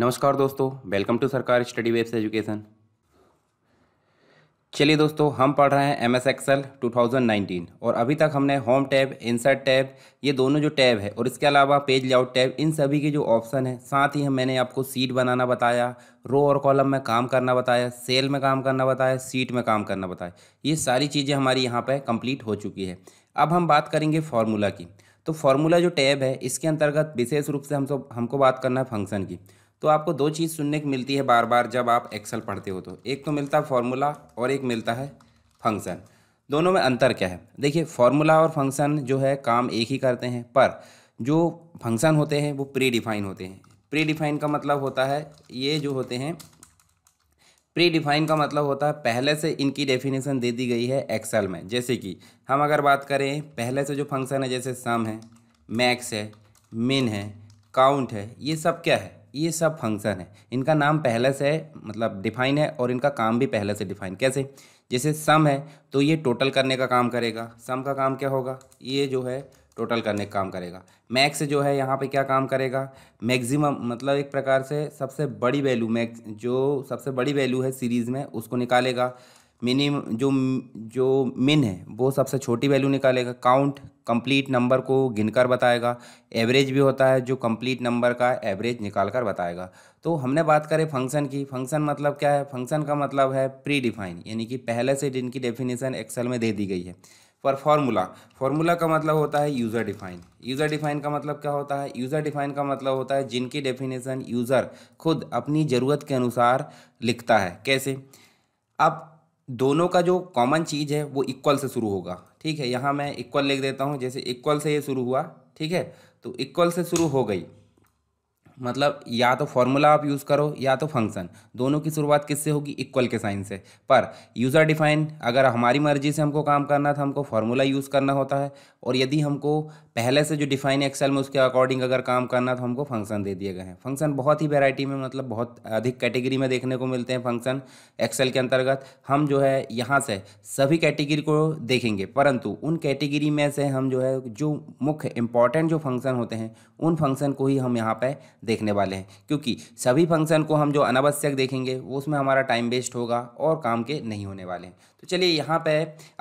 नमस्कार दोस्तों welcome to सरकार स्टडी वेब्स एजुकेशन चलिए दोस्तों हम पढ़ रहे हैं एम एस एक्सएल टू और अभी तक हमने होम टैब इंसर्ट टैब ये दोनों जो टैब है और इसके अलावा पेज लेआउट टैब इन सभी के जो ऑप्शन है साथ ही हम मैंने आपको सीट बनाना बताया रो और कॉलम में काम करना बताया सेल में काम करना बताया सीट में काम करना बताया ये सारी चीज़ें हमारी यहाँ पर कंप्लीट हो चुकी है अब हम बात करेंगे फार्मूला की तो फार्मूला जो टैब है इसके अंतर्गत विशेष रूप से हम सब हमको बात करना है फंक्शन की तो आपको दो चीज़ सुनने की मिलती है बार बार जब आप एक्सेल पढ़ते हो तो एक तो मिलता है फॉर्मूला और एक मिलता है फंक्शन दोनों में अंतर क्या है देखिए फॉर्मूला और फंक्शन जो है काम एक ही करते हैं पर जो फंक्शन होते हैं वो प्री डिफाइन होते हैं प्री डिफाइन का मतलब होता है ये जो होते हैं प्री डिफाइन का मतलब होता है पहले से इनकी डेफिनेशन दे दी गई है एक्सेल में जैसे कि हम अगर बात करें पहले से जो फंक्शन है जैसे सम है मैक्स है मिन है काउंट है ये सब क्या है ये सब फंक्शन है इनका नाम पहले से मतलब डिफाइन है और इनका काम भी पहले से डिफाइन कैसे जैसे सम है तो ये टोटल करने का काम करेगा सम का काम क्या होगा ये जो है टोटल करने का काम करेगा मैक्स जो है यहाँ पे क्या काम करेगा मैक्सिमम मतलब एक प्रकार से सबसे बड़ी वैल्यू मैक्स जो सबसे बड़ी वैल्यू है सीरीज़ में उसको निकालेगा मिनिम जो जो मिन है वो सबसे छोटी वैल्यू निकालेगा काउंट कंप्लीट नंबर को गिनकर बताएगा एवरेज भी होता है जो कंप्लीट नंबर का एवरेज निकाल कर बताएगा तो हमने बात करें फंक्शन की फंक्शन मतलब क्या है फंक्शन का मतलब है प्री डिफाइन यानी कि पहले से जिनकी डेफिनेशन एक्सेल में दे दी गई है पर फार्मूला फार्मूला का मतलब होता है यूज़र डिफाइन यूज़र डिफाइन का मतलब क्या होता है यूज़र डिफाइन का मतलब होता है जिनकी डेफिनेशन यूज़र खुद अपनी ज़रूरत के अनुसार लिखता है कैसे अब दोनों का जो कॉमन चीज़ है वो इक्वल से शुरू होगा ठीक है यहाँ मैं इक्वल लिख देता हूँ जैसे इक्वल से ये शुरू हुआ ठीक है तो इक्वल से शुरू हो गई मतलब या तो फॉर्मूला आप यूज़ करो या तो फंक्शन दोनों की शुरुआत किससे होगी इक्वल के साइन से पर यूज़र डिफाइन अगर हमारी मर्जी से हमको काम करना था हमको फार्मूला यूज़ करना होता है और यदि हमको पहले से जो डिफाइन एक्सेल में उसके अकॉर्डिंग अगर काम करना तो हमको फंक्शन दे दिए गए हैं फंक्शन बहुत ही वेराइटी में मतलब बहुत अधिक कैटेगरी में देखने को मिलते हैं फंक्शन एक्सेल के अंतर्गत हम जो है यहाँ से सभी कैटेगरी को देखेंगे परंतु उन कैटेगरी में से हम जो है जो मुख्य इंपॉर्टेंट जो फंक्शन होते हैं उन फंक्शन को ही हम यहाँ पर देखने वाले हैं क्योंकि सभी फंक्शन को हम जो अनावश्यक देखेंगे उसमें हमारा टाइम वेस्ट होगा और काम के नहीं होने वाले हैं तो चलिए यहाँ पे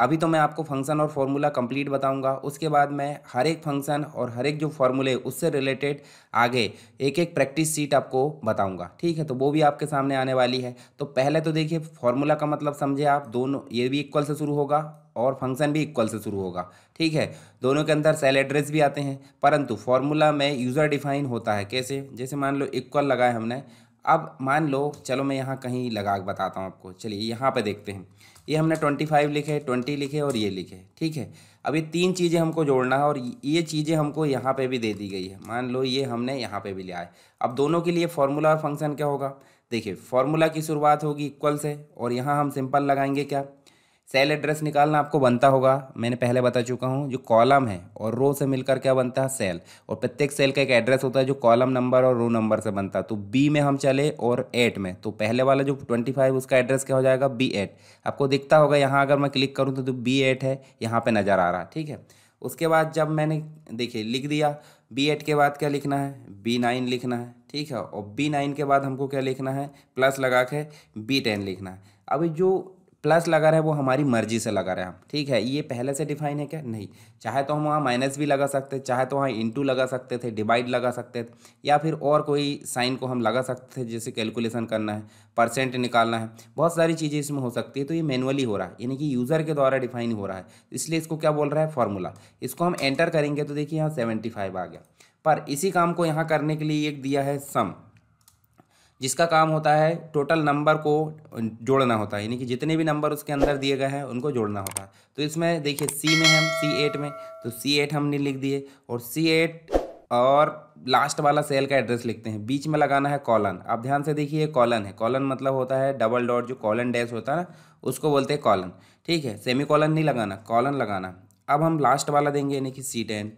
अभी तो मैं आपको फंक्शन और फॉर्मूला कंप्लीट बताऊंगा उसके बाद मैं हर एक फंक्शन और हर एक जो फॉर्मूले उससे रिलेटेड आगे एक एक प्रैक्टिस सीट आपको बताऊंगा ठीक है तो वो भी आपके सामने आने वाली है तो पहले तो देखिए फॉर्मूला का मतलब समझे आप दोनों ये भी इक्वल से शुरू होगा और फंक्शन भी इक्वल से शुरू होगा ठीक है दोनों के अंदर सेल एड्रेस भी आते हैं परंतु फॉर्मूला में यूज़र डिफाइन होता है कैसे जैसे मान लो इक्वल लगाए हमने अब मान लो चलो मैं यहाँ कहीं लगा बताता हूँ आपको चलिए यहाँ पर देखते हैं ये हमने ट्वेंटी फाइव लिखे ट्वेंटी लिखे और ये लिखे ठीक है अब ये तीन चीज़ें हमको जोड़ना है और ये चीज़ें हमको यहाँ पे भी दे दी गई है मान लो ये हमने यहाँ पे भी लिया है अब दोनों के लिए फार्मूला और फंक्शन क्या होगा देखिए फार्मूला की शुरुआत होगी इक्वल से और यहाँ हम सिंपल लगाएंगे क्या सेल एड्रेस निकालना आपको बनता होगा मैंने पहले बता चुका हूँ जो कॉलम है और रो से मिलकर क्या बनता है सेल और प्रत्येक सेल का एक एड्रेस होता है जो कॉलम नंबर और रो नंबर से बनता है तो बी में हम चले और एट में तो पहले वाला जो ट्वेंटी फाइव उसका एड्रेस क्या हो जाएगा बी एट आपको दिखता होगा यहाँ अगर मैं क्लिक करूँ तो, जो बी एट है यहाँ पर नज़र आ रहा है ठीक है उसके बाद जब मैंने देखिए लिख दिया बी एट के बाद क्या लिखना है बी नाइन लिखना है ठीक है और बी नाइन के बाद हमको क्या लिखना है प्लस लगा के बी टेन लिखना है अभी जो प्लस लगा रहा है वो हमारी मर्जी से लगा रहे हैं हम ठीक है ये पहले से डिफाइन है क्या नहीं चाहे तो हम वहाँ माइनस भी लगा सकते चाहे तो वहाँ इंटू लगा सकते थे डिवाइड लगा सकते थे या फिर और कोई साइन को हम लगा सकते थे जैसे कैलकुलेशन करना है परसेंट निकालना है बहुत सारी चीज़ें इसमें हो सकती है तो ये मैनुअली हो रहा है यानी कि यूज़र के द्वारा डिफाइन हो रहा है इसलिए इसको क्या बोल रहा है फॉर्मूला इसको हम एंटर करेंगे तो देखिए यहाँ सेवेंटी आ गया पर इसी काम को यहाँ करने के लिए एक दिया है सम जिसका काम होता है टोटल नंबर को जोड़ना होता है यानी कि जितने भी नंबर उसके अंदर दिए गए हैं उनको जोड़ना होता है तो इसमें देखिए सी में हम सी एट में तो सी एट हमने लिख दिए और सी एट और लास्ट वाला सेल का एड्रेस लिखते हैं बीच में लगाना है कॉलन आप ध्यान से देखिए कॉलन है कॉलन मतलब होता है डबल डॉट जो कॉलन डैश होता है ना उसको बोलते हैं कॉलन ठीक है सेमी कॉलन नहीं लगाना कॉलन लगाना अब हम लास्ट वाला देंगे यानी कि सी टेन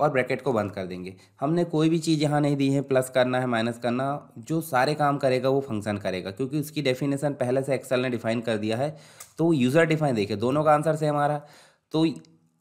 और ब्रैकेट को बंद कर देंगे हमने कोई भी चीज़ यहाँ नहीं दी है प्लस करना है माइनस करना जो सारे काम करेगा वो फंक्शन करेगा क्योंकि उसकी डेफिनेशन पहले से एक्सेल ने डिफाइन कर दिया है तो यूज़र डिफाइन देखिए दोनों का आंसर सेम आ रहा तो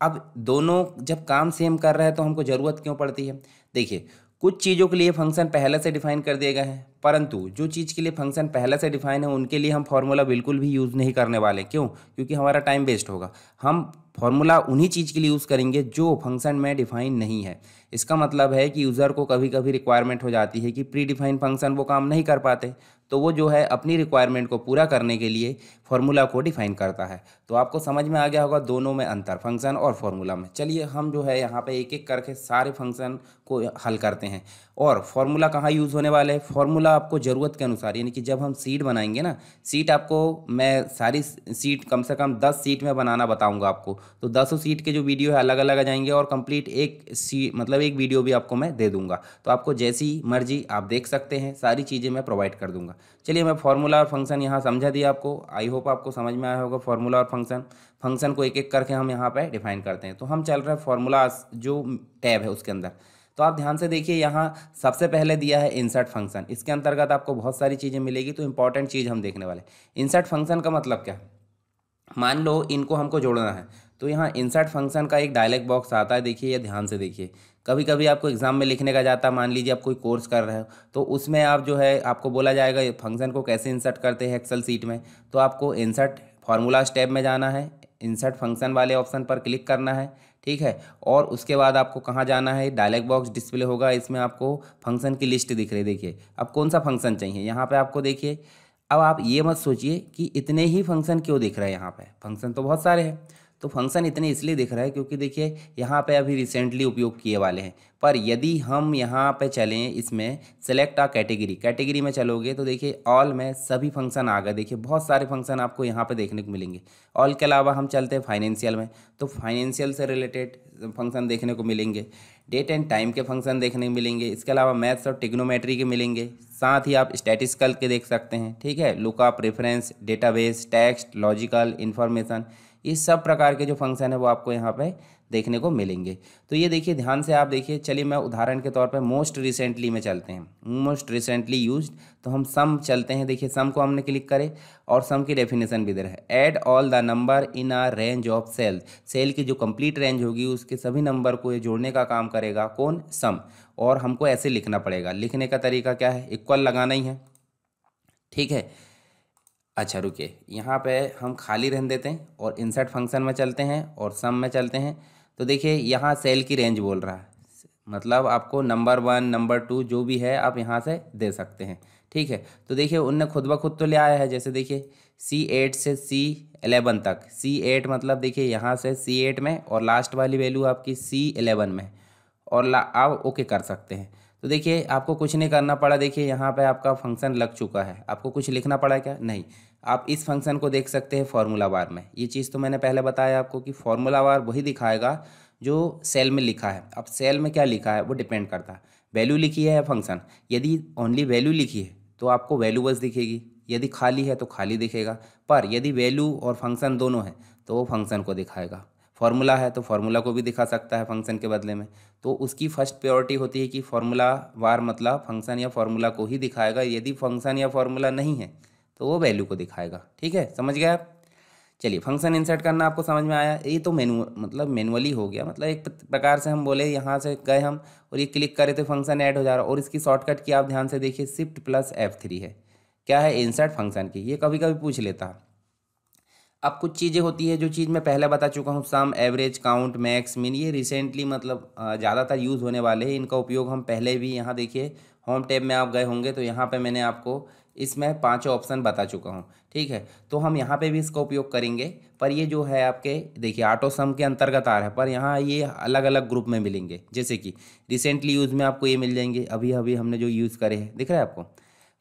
अब दोनों जब काम सेम कर रहे हैं तो हमको ज़रूरत क्यों पड़ती है देखिए कुछ चीज़ों के लिए फंक्शन पहले से डिफाइन कर दिए गए हैं परंतु जो चीज़ के लिए फंक्शन पहले से डिफाइन है उनके लिए हम फॉर्मूला बिल्कुल भी यूज़ नहीं करने वाले क्यों क्योंकि हमारा टाइम वेस्ट होगा हम फॉर्मूला उन्हीं चीज़ के लिए यूज़ करेंगे जो फंक्शन में डिफाइन नहीं है इसका मतलब है कि यूज़र को कभी कभी रिक्वायरमेंट हो जाती है कि प्री डिफाइंड फंक्शन वो काम नहीं कर पाते तो वो जो है अपनी रिक्वायरमेंट को पूरा करने के लिए फार्मूला को डिफाइन करता है तो आपको समझ में आ गया होगा दोनों में अंतर फंक्शन और फार्मूला में चलिए हम जो है यहाँ पे एक एक करके सारे फंक्शन को हल करते हैं और फार्मूला कहाँ यूज़ होने वाले हैं फार्मूला आपको ज़रूरत के अनुसार यानी कि जब हम सीट बनाएंगे ना सीट आपको मैं सारी सीट कम से कम दस सीट में बनाना बताऊँगा आपको तो दसों सीट के जो वीडियो है अलग अलग आ जाएंगे और कंप्लीट एक सी मतलब मतलब एक वीडियो भी आपको मैं दे दूंगा तो आपको जैसी मर्जी आप देख सकते हैं सारी चीज़ें मैं प्रोवाइड कर दूंगा चलिए मैं फॉर्मूला और फंक्शन यहाँ समझा दिया आपको आई होप आपको समझ में आया होगा फॉर्मूला और फंक्शन फंक्शन को एक एक करके हम यहाँ पर डिफाइन करते हैं तो हम चल रहे हैं फॉर्मूला जो टैब है उसके अंदर तो आप ध्यान से देखिए यहाँ सबसे पहले दिया है इंसर्ट फंक्शन इसके अंतर्गत आपको बहुत सारी चीज़ें मिलेगी तो इंपॉर्टेंट चीज़ हम देखने वाले इंसर्ट फंक्शन का मतलब क्या है मान लो इनको हमको जोड़ना है तो यहाँ इंसर्ट फंक्शन का एक डायलॉग बॉक्स आता है देखिए या ध्यान से देखिए कभी कभी आपको एग्ज़ाम में लिखने का जाता है मान लीजिए आप कोई कोर्स कर रहे हो तो उसमें आप जो है आपको बोला जाएगा फंक्शन को कैसे इंसर्ट करते हैं एक्सेल सीट में तो आपको इंसर्ट फार्मूला स्टेप में जाना है इंसर्ट फंक्शन वाले ऑप्शन पर क्लिक करना है ठीक है और उसके बाद आपको कहाँ जाना है डायलैक्ट बॉक्स डिस्प्ले होगा इसमें आपको फंक्शन की लिस्ट दिख रही देखिए अब कौन सा फंक्शन चाहिए यहाँ पर आपको देखिए अब आप ये मत सोचिए कि इतने ही फंक्शन क्यों दिख रहे हैं यहाँ पर फंक्शन तो बहुत सारे हैं तो फंक्शन इतने इसलिए दिख रहा है क्योंकि देखिए यहाँ पे अभी रिसेंटली उपयोग किए वाले हैं पर यदि हम यहाँ पे चलें इसमें सेलेक्ट आ कैटेगरी कैटेगरी में चलोगे तो देखिए ऑल में सभी फंक्शन आ गए देखिए बहुत सारे फंक्शन आपको यहाँ पे देखने को मिलेंगे ऑल के अलावा हम चलते हैं फाइनेंशियल में तो फाइनेंशियल से रिलेटेड फंक्शन देखने को मिलेंगे डेट एंड टाइम के फंक्शन देखने को मिलेंगे इसके अलावा मैथ्स और टिग्नोमेट्री के मिलेंगे साथ ही आप स्टैटिस्कल के देख सकते हैं ठीक है lookup reference database text logical information इस सब प्रकार के जो फंक्शन है वो आपको यहाँ पे देखने को मिलेंगे तो ये देखिए ध्यान से आप देखिए चलिए मैं उदाहरण के तौर पे मोस्ट रिसेंटली में चलते हैं मोस्ट रिसेंटली यूज तो हम सम चलते हैं देखिए सम को हमने क्लिक करें और सम की डेफिनेशन भी दे है add all the number in a range of cell cell की जो कंप्लीट रेंज होगी उसके सभी नंबर को ये जोड़ने का काम करेगा कौन सम और हमको ऐसे लिखना पड़ेगा लिखने का तरीका क्या है इक्वल लगाना ही है ठीक है अच्छा रुकिए यहाँ पे हम खाली रहने देते हैं और इंसर्ट फंक्शन में चलते हैं और सम में चलते हैं तो देखिए यहाँ सेल की रेंज बोल रहा है मतलब आपको नंबर वन नंबर टू जो भी है आप यहाँ से दे सकते हैं ठीक है तो देखिए उनने खुद ब खुद तो ले आया है जैसे देखिए सी एट से सी एलेवन तक सी एट मतलब देखिए यहाँ से सी एट में और लास्ट वाली वैल्यू आपकी सी एलेवन में और ला आप ओके कर सकते हैं तो देखिए आपको कुछ नहीं करना पड़ा देखिए यहाँ पे आपका फंक्शन लग चुका है आपको कुछ लिखना पड़ा क्या नहीं आप इस फंक्शन को देख सकते हैं फार्मूला बार में ये चीज़ तो मैंने पहले बताया आपको कि फार्मूला बार वही दिखाएगा जो सेल में लिखा है अब सेल में क्या लिखा है वो डिपेंड करता है वैल्यू लिखी है फंक्शन यदि ओनली वैल्यू लिखी है तो आपको वैल्यू बस दिखेगी यदि खाली है तो खाली दिखेगा पर यदि वैल्यू और फंक्शन दोनों है तो वो फंक्शन को दिखाएगा फार्मूला है तो फार्मूला को भी दिखा सकता है फंक्शन के बदले में तो उसकी फर्स्ट प्रायोरिटी होती है कि फार्मूला वार मतलब फंक्शन या फार्मूला को ही दिखाएगा यदि फंक्शन या फार्मूला नहीं है तो वो वैल्यू को दिखाएगा ठीक है समझ गया आप चलिए फंक्शन इंसर्ट करना आपको समझ में आया ये तो मेनू मतलब मैनुअली हो गया मतलब एक प्रकार से हम बोले यहाँ से गए हम और ये क्लिक करे तो फंक्शन ऐड हो जा रहा और इसकी शॉर्टकट की आप ध्यान से देखिए शिफ्ट प्लस एफ थ्री है क्या है इंसर्ट फंक्शन की ये कभी कभी पूछ लेता है अब कुछ चीज़ें होती है जो चीज़ मैं पहले बता चुका हूँ सम एवरेज काउंट मैक्स मिन ये रिसेंटली मतलब ज़्यादातर यूज़ होने वाले हैं इनका उपयोग हम पहले भी यहाँ देखिए होम टैब में आप गए होंगे तो यहाँ पे मैंने आपको इसमें पांचों ऑप्शन बता चुका हूँ ठीक है तो हम यहाँ पे भी इसका उपयोग करेंगे पर ये जो है आपके देखिए ऑटो सम के अंतर्गत आ रहा है पर यहाँ ये अलग अलग ग्रुप में मिलेंगे जैसे कि रिसेंटली यूज़ में आपको ये मिल जाएंगे अभी अभी हमने जो यूज़ करे हैं दिख रहा है आपको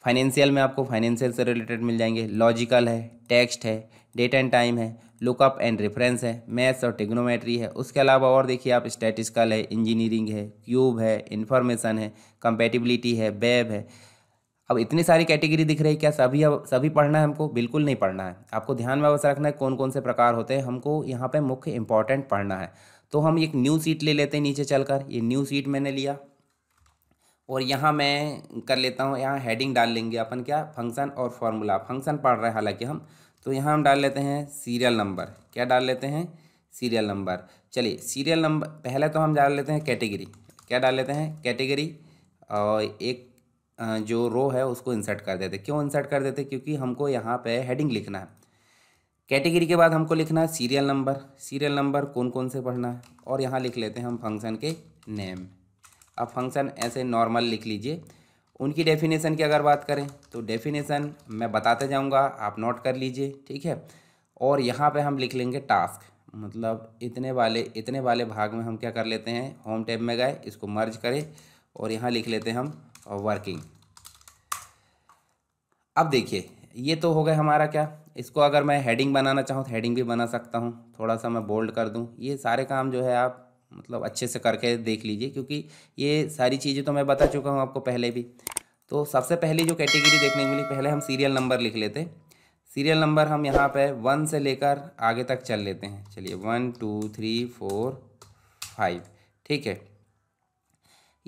फाइनेंशियल में आपको फाइनेंशियल से रिलेटेड मिल जाएंगे लॉजिकल है टेक्स्ट है डेट एंड टाइम है लुकअप एंड रेफरेंस है मैथ्स और टेग्नोमेट्री है उसके अलावा और देखिए आप स्टैटिस्कल है इंजीनियरिंग है क्यूब है इन्फॉर्मेशन है कंपेटिबिलिटी है बेब है अब इतनी सारी कैटेगरी दिख रही है क्या सभी अब सभी पढ़ना है हमको बिल्कुल नहीं पढ़ना है आपको ध्यान में अवश्य रखना है कौन कौन से प्रकार होते हैं हमको यहाँ पे मुख्य इंपॉर्टेंट पढ़ना है तो हम एक न्यू सीट ले लेते हैं नीचे चलकर ये न्यू सीट मैंने लिया और यहाँ मैं कर लेता हूँ यहाँ हेडिंग डाल लेंगे अपन क्या फंक्शन और फॉर्मूला फंक्शन पढ़ रहे हैं हालांकि हम तो यहाँ हम डाल लेते हैं सीरियल नंबर क्या डाल लेते हैं सीरियल नंबर चलिए सीरियल नंबर पहले तो हम डाल लेते हैं कैटेगरी क्या डाल लेते हैं कैटेगरी और एक जो रो है उसको इंसर्ट कर देते क्यों इंसर्ट कर देते क्योंकि हमको यहाँ पे हेडिंग लिखना है कैटेगरी के बाद हमको लिखना है सीरियल नंबर सीरियल नंबर कौन कौन से पढ़ना है और यहाँ लिख लेते हैं हम फंक्शन के नेम अब फंक्शन ऐसे नॉर्मल लिख लीजिए उनकी डेफिनेशन की अगर बात करें तो डेफिनेशन मैं बताते जाऊंगा आप नोट कर लीजिए ठीक है और यहाँ पे हम लिख लेंगे टास्क मतलब इतने वाले इतने वाले भाग में हम क्या कर लेते हैं होम टैब में गए इसको मर्ज करें और यहाँ लिख लेते हैं हम वर्किंग अब देखिए ये तो हो गया हमारा क्या इसको अगर मैं हेडिंग बनाना चाहूँ तो हेडिंग भी बना सकता हूँ थोड़ा सा मैं बोल्ड कर दूँ ये सारे काम जो है आप मतलब अच्छे से करके देख लीजिए क्योंकि ये सारी चीज़ें तो मैं बता चुका हूँ आपको पहले भी तो सबसे पहली जो कैटेगरी देखने को मिली पहले हम सीरियल नंबर लिख लेते सीरियल नंबर हम यहाँ पे वन से लेकर आगे तक चल लेते हैं चलिए one two three four five ठीक है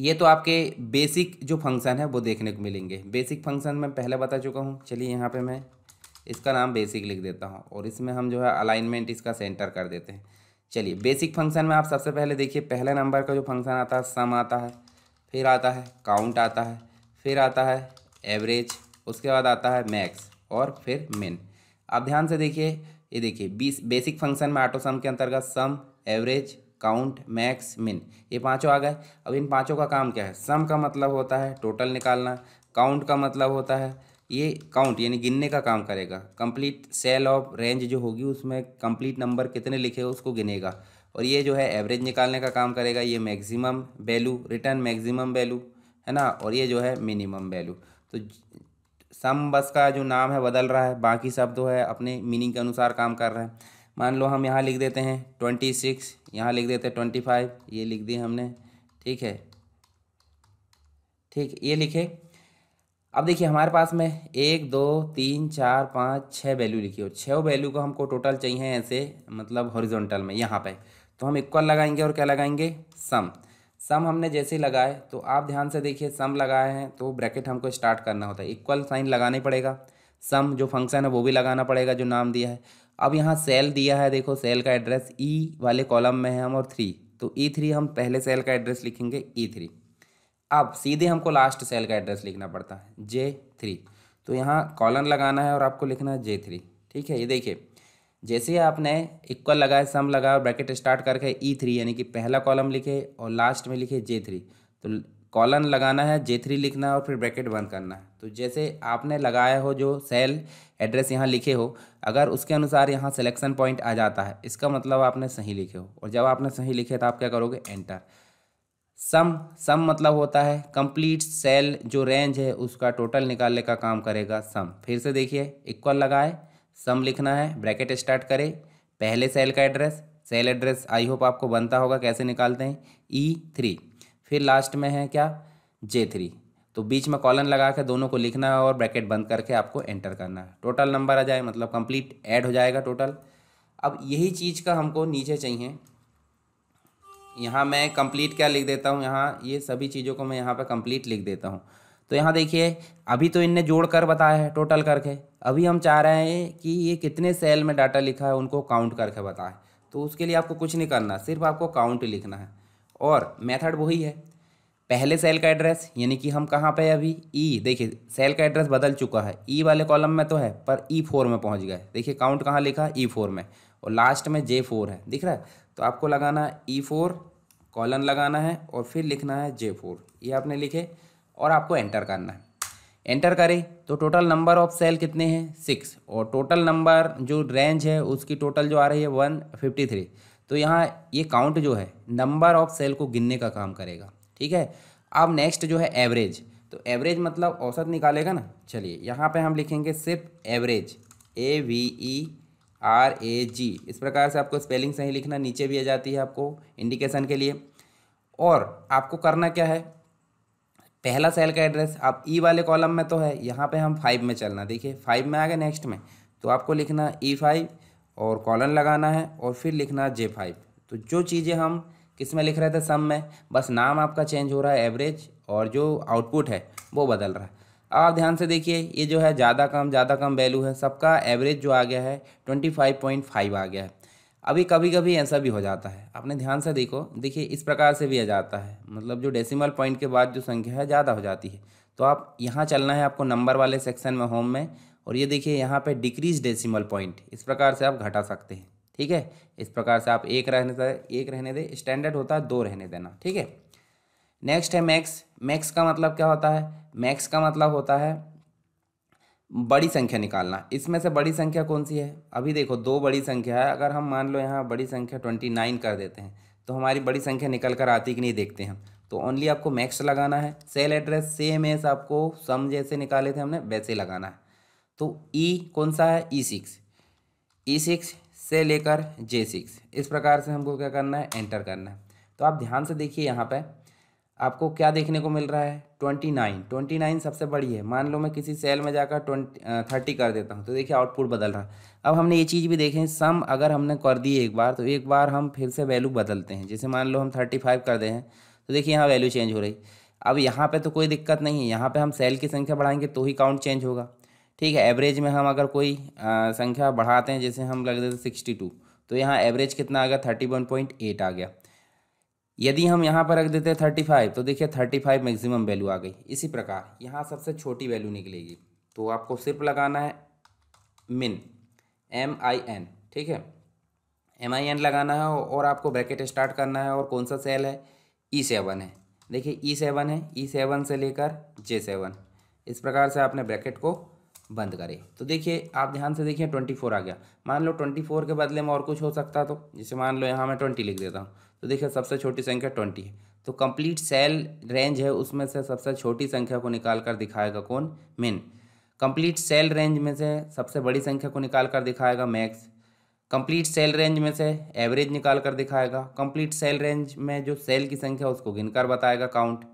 ये तो आपके बेसिक जो फंक्शन है वो देखने को मिलेंगे बेसिक फंक्शन मैं पहले बता चुका हूँ चलिए यहाँ पे मैं इसका नाम बेसिक लिख देता हूँ और इसमें हम जो है अलाइनमेंट इसका सेंटर कर देते हैं चलिए बेसिक फंक्शन में आप सबसे पहले देखिए पहले नंबर का जो फंक्शन आता है सम आता है फिर आता है काउंट आता है फिर आता है एवरेज उसके बाद आता है मैक्स और फिर मिन आप ध्यान से देखिए ये देखिए बीस बेसिक फंक्शन में ऑटो सम के अंतर्गत सम एवरेज काउंट मैक्स मिन ये पांचों आ गए अब इन पांचों का काम क्या है सम का मतलब होता है टोटल निकालना काउंट का मतलब होता है ये काउंट यानी गिनने का काम करेगा कंप्लीट सेल ऑफ रेंज जो होगी उसमें कंप्लीट नंबर कितने लिखे हो उसको गिनेगा और ये जो है एवरेज निकालने का काम करेगा ये maximum value return maximum value है ना और ये जो है मिनिमम वैल्यू तो सम बस का जो नाम है बदल रहा है बाकी सब जो तो है अपने मीनिंग के अनुसार काम कर रहे हैं मान लो हम यहाँ लिख देते हैं ट्वेंटी सिक्स यहाँ लिख देते हैं ट्वेंटी फाइव ये लिख दिए हमने ठीक है ठीक ये लिखे अब देखिए हमारे पास में एक दो तीन चार पाँच छः वैल्यू लिखी और छः वैल्यू को हमको टोटल चाहिए ऐसे मतलब हॉरिजॉन्टल में यहाँ पे तो हम इक्वल लगाएंगे और क्या लगाएंगे सम सम हमने जैसे लगाए तो आप ध्यान से देखिए सम लगाए हैं तो ब्रैकेट हमको स्टार्ट करना होता है इक्वल साइन लगाना ही पड़ेगा सम जो फंक्शन है वो भी लगाना पड़ेगा जो नाम दिया है अब यहाँ सेल दिया है देखो सेल का एड्रेस ई e वाले कॉलम में है हम और थ्री तो ई e थ्री हम पहले सेल का एड्रेस लिखेंगे ई e थ्री अब सीधे हमको लास्ट सेल का एड्रेस लिखना पड़ता है जे थ्री तो यहाँ कॉलन लगाना है और आपको लिखना है जे थ्री ठीक है ये देखिए जैसे ही आपने इक्वल लगाए सम लगाया ब्रैकेट स्टार्ट करके ई e थ्री यानी कि पहला कॉलम लिखे और लास्ट में लिखे जे थ्री तो कॉलन लगाना है जे थ्री लिखना है और फिर ब्रैकेट बंद करना है तो जैसे आपने लगाया हो जो सेल एड्रेस यहाँ लिखे हो अगर उसके अनुसार यहाँ सिलेक्शन पॉइंट आ जाता है इसका मतलब आपने सही लिखे हो और जब आपने सही लिखे तो आप क्या करोगे एंटर सम सम मतलब होता है कंप्लीट सेल जो रेंज है उसका टोटल निकालने का काम करेगा सम फिर से देखिए इक्वल लगाए सम लिखना है ब्रैकेट स्टार्ट करें पहले सेल का address cell address I hope आपको बनता होगा कैसे निकालते हैं ई e थ्री फिर लास्ट में है क्या जे थ्री तो बीच में कॉलन लगा के दोनों को लिखना है और ब्रैकेट बंद करके आपको एंटर करना है टोटल नंबर आ जाए मतलब कंप्लीट ऐड हो जाएगा टोटल अब यही चीज़ का हमको नीचे चाहिए यहाँ मैं कंप्लीट क्या लिख देता हूँ यहाँ ये सभी चीज़ों को मैं यहाँ पर कंप्लीट लिख देता हूँ तो यहाँ देखिए अभी तो इनने जोड़ कर बताया है टोटल करके अभी हम चाह रहे हैं कि ये कितने सेल में डाटा लिखा है उनको काउंट करके बताएं तो उसके लिए आपको कुछ नहीं करना सिर्फ आपको काउंट लिखना है और मेथड वही है पहले सेल का एड्रेस यानी कि हम कहाँ पे अभी ई e, देखिए सेल का एड्रेस बदल चुका है ई e वाले कॉलम में तो है पर ई e फोर में पहुँच गए देखिए काउंट कहाँ लिखा ई फोर में और लास्ट में जे फोर है दिख रहा है तो आपको लगाना है ई फोर कॉलन लगाना है और फिर लिखना है जे फोर ये आपने लिखे और आपको एंटर करना है एंटर करें तो टोटल नंबर ऑफ सेल कितने हैं सिक्स और टोटल नंबर जो रेंज है उसकी टोटल जो आ रही है वन फिफ्टी थ्री तो यहाँ ये काउंट जो है नंबर ऑफ सेल को गिनने का काम करेगा ठीक है अब नेक्स्ट जो है एवरेज तो एवरेज मतलब औसत निकालेगा ना चलिए यहाँ पे हम लिखेंगे सिर्फ average A V E R A G इस प्रकार से आपको स्पेलिंग सही लिखना नीचे भी आ जाती है आपको इंडिकेशन के लिए और आपको करना क्या है पहला सेल का एड्रेस आप ई e वाले कॉलम में तो है यहाँ पे हम फाइव में चलना देखिए फाइव में आ गए नेक्स्ट में तो आपको लिखना ई e फाइव और कॉलन लगाना है और फिर लिखना जे फाइव तो जो चीज़ें हम किस में लिख रहे थे सम में बस नाम आपका चेंज हो रहा है एवरेज और जो आउटपुट है वो बदल रहा है अब आप ध्यान से देखिए ये जो है ज़्यादा कम ज़्यादा कम वैल्यू है सबका एवरेज जो आ गया है ट्वेंटी फाइव पॉइंट फाइव आ गया है अभी कभी कभी ऐसा भी हो जाता है आपने ध्यान से देखो देखिए इस प्रकार से भी आ जाता है मतलब जो डेसिमल पॉइंट के बाद जो संख्या है ज़्यादा हो जाती है तो आप यहाँ चलना है आपको नंबर वाले सेक्शन में होम में और ये देखिए यहाँ पर डिक्रीज डेसीमल पॉइंट इस प्रकार से आप घटा सकते हैं ठीक है इस प्रकार से आप एक रहने से एक रहने दे स्टैंडर्ड होता है दो रहने देना ठीक है नेक्स्ट है मैक्स मैक्स का मतलब क्या होता है मैक्स का मतलब होता है बड़ी संख्या निकालना इसमें से बड़ी संख्या कौन सी है अभी देखो दो बड़ी संख्या है अगर हम मान लो यहाँ बड़ी संख्या ट्वेंटी नाइन कर देते हैं तो हमारी बड़ी संख्या निकल कर आती कि नहीं देखते हैं तो ओनली आपको मैक्स लगाना है सेल एड्रेस सेम एस आपको सम जैसे निकाले थे हमने वैसे लगाना है तो ई e, कौन सा है ई सिक्स ई सिक्स से लेकर जे सिक्स इस प्रकार से हमको क्या करना है एंटर करना है तो आप ध्यान से देखिए यहाँ पर आपको क्या देखने को मिल रहा है ट्वेंटी नाइन ट्वेंटी नाइन सबसे बड़ी है मान लो मैं किसी सेल में जाकर ट्वेंटी थर्टी कर देता हूँ तो देखिए आउटपुट बदल रहा है अब हमने ये चीज़ भी देखें सम अगर हमने कर दी एक बार तो एक बार हम फिर से वैल्यू बदलते हैं जैसे मान लो हम थर्टी फाइव कर दें तो देखिए यहाँ वैल्यू चेंज हो रही अब यहाँ पर तो कोई दिक्कत नहीं है यहाँ पर हम सेल की संख्या बढ़ाएंगे तो ही काउंट चेंज होगा ठीक है एवरेज में हम अगर कोई संख्या बढ़ाते हैं जैसे हम लग देते सिक्सटी टू तो यहाँ एवरेज कितना आ गया थर्टी वन पॉइंट एट आ गया यदि हम यहाँ पर रख देते हैं थर्टी फाइव तो देखिए थर्टी फाइव मैक्सिमम वैल्यू आ गई इसी प्रकार यहाँ सबसे छोटी वैल्यू निकलेगी तो आपको सिर्फ लगाना है मिन एम आई एन ठीक है एम आई एन लगाना है और आपको ब्रैकेट स्टार्ट करना है और कौन सा सेल है ई e सेवन है देखिए ई e सेवन है ई e सेवन से लेकर जे सेवन इस प्रकार से आपने ब्रैकेट को बंद करें तो देखिए आप ध्यान से देखिए ट्वेंटी फोर आ गया मान लो ट्वेंटी फोर के बदले में और कुछ हो सकता तो जैसे मान लो यहाँ मैं ट्वेंटी लिख देता हूँ तो देखिए सबसे छोटी संख्या ट्वेंटी है तो कंप्लीट सेल रेंज है उसमें से सबसे छोटी संख्या को निकाल कर दिखाएगा कौन मिन कंप्लीट सेल रेंज में से सबसे बड़ी संख्या को निकाल कर दिखाएगा मैक्स कंप्लीट सेल रेंज में से एवरेज निकाल कर दिखाएगा कंप्लीट सेल रेंज में जो सेल की संख्या उसको गिनकर बताएगा काउंट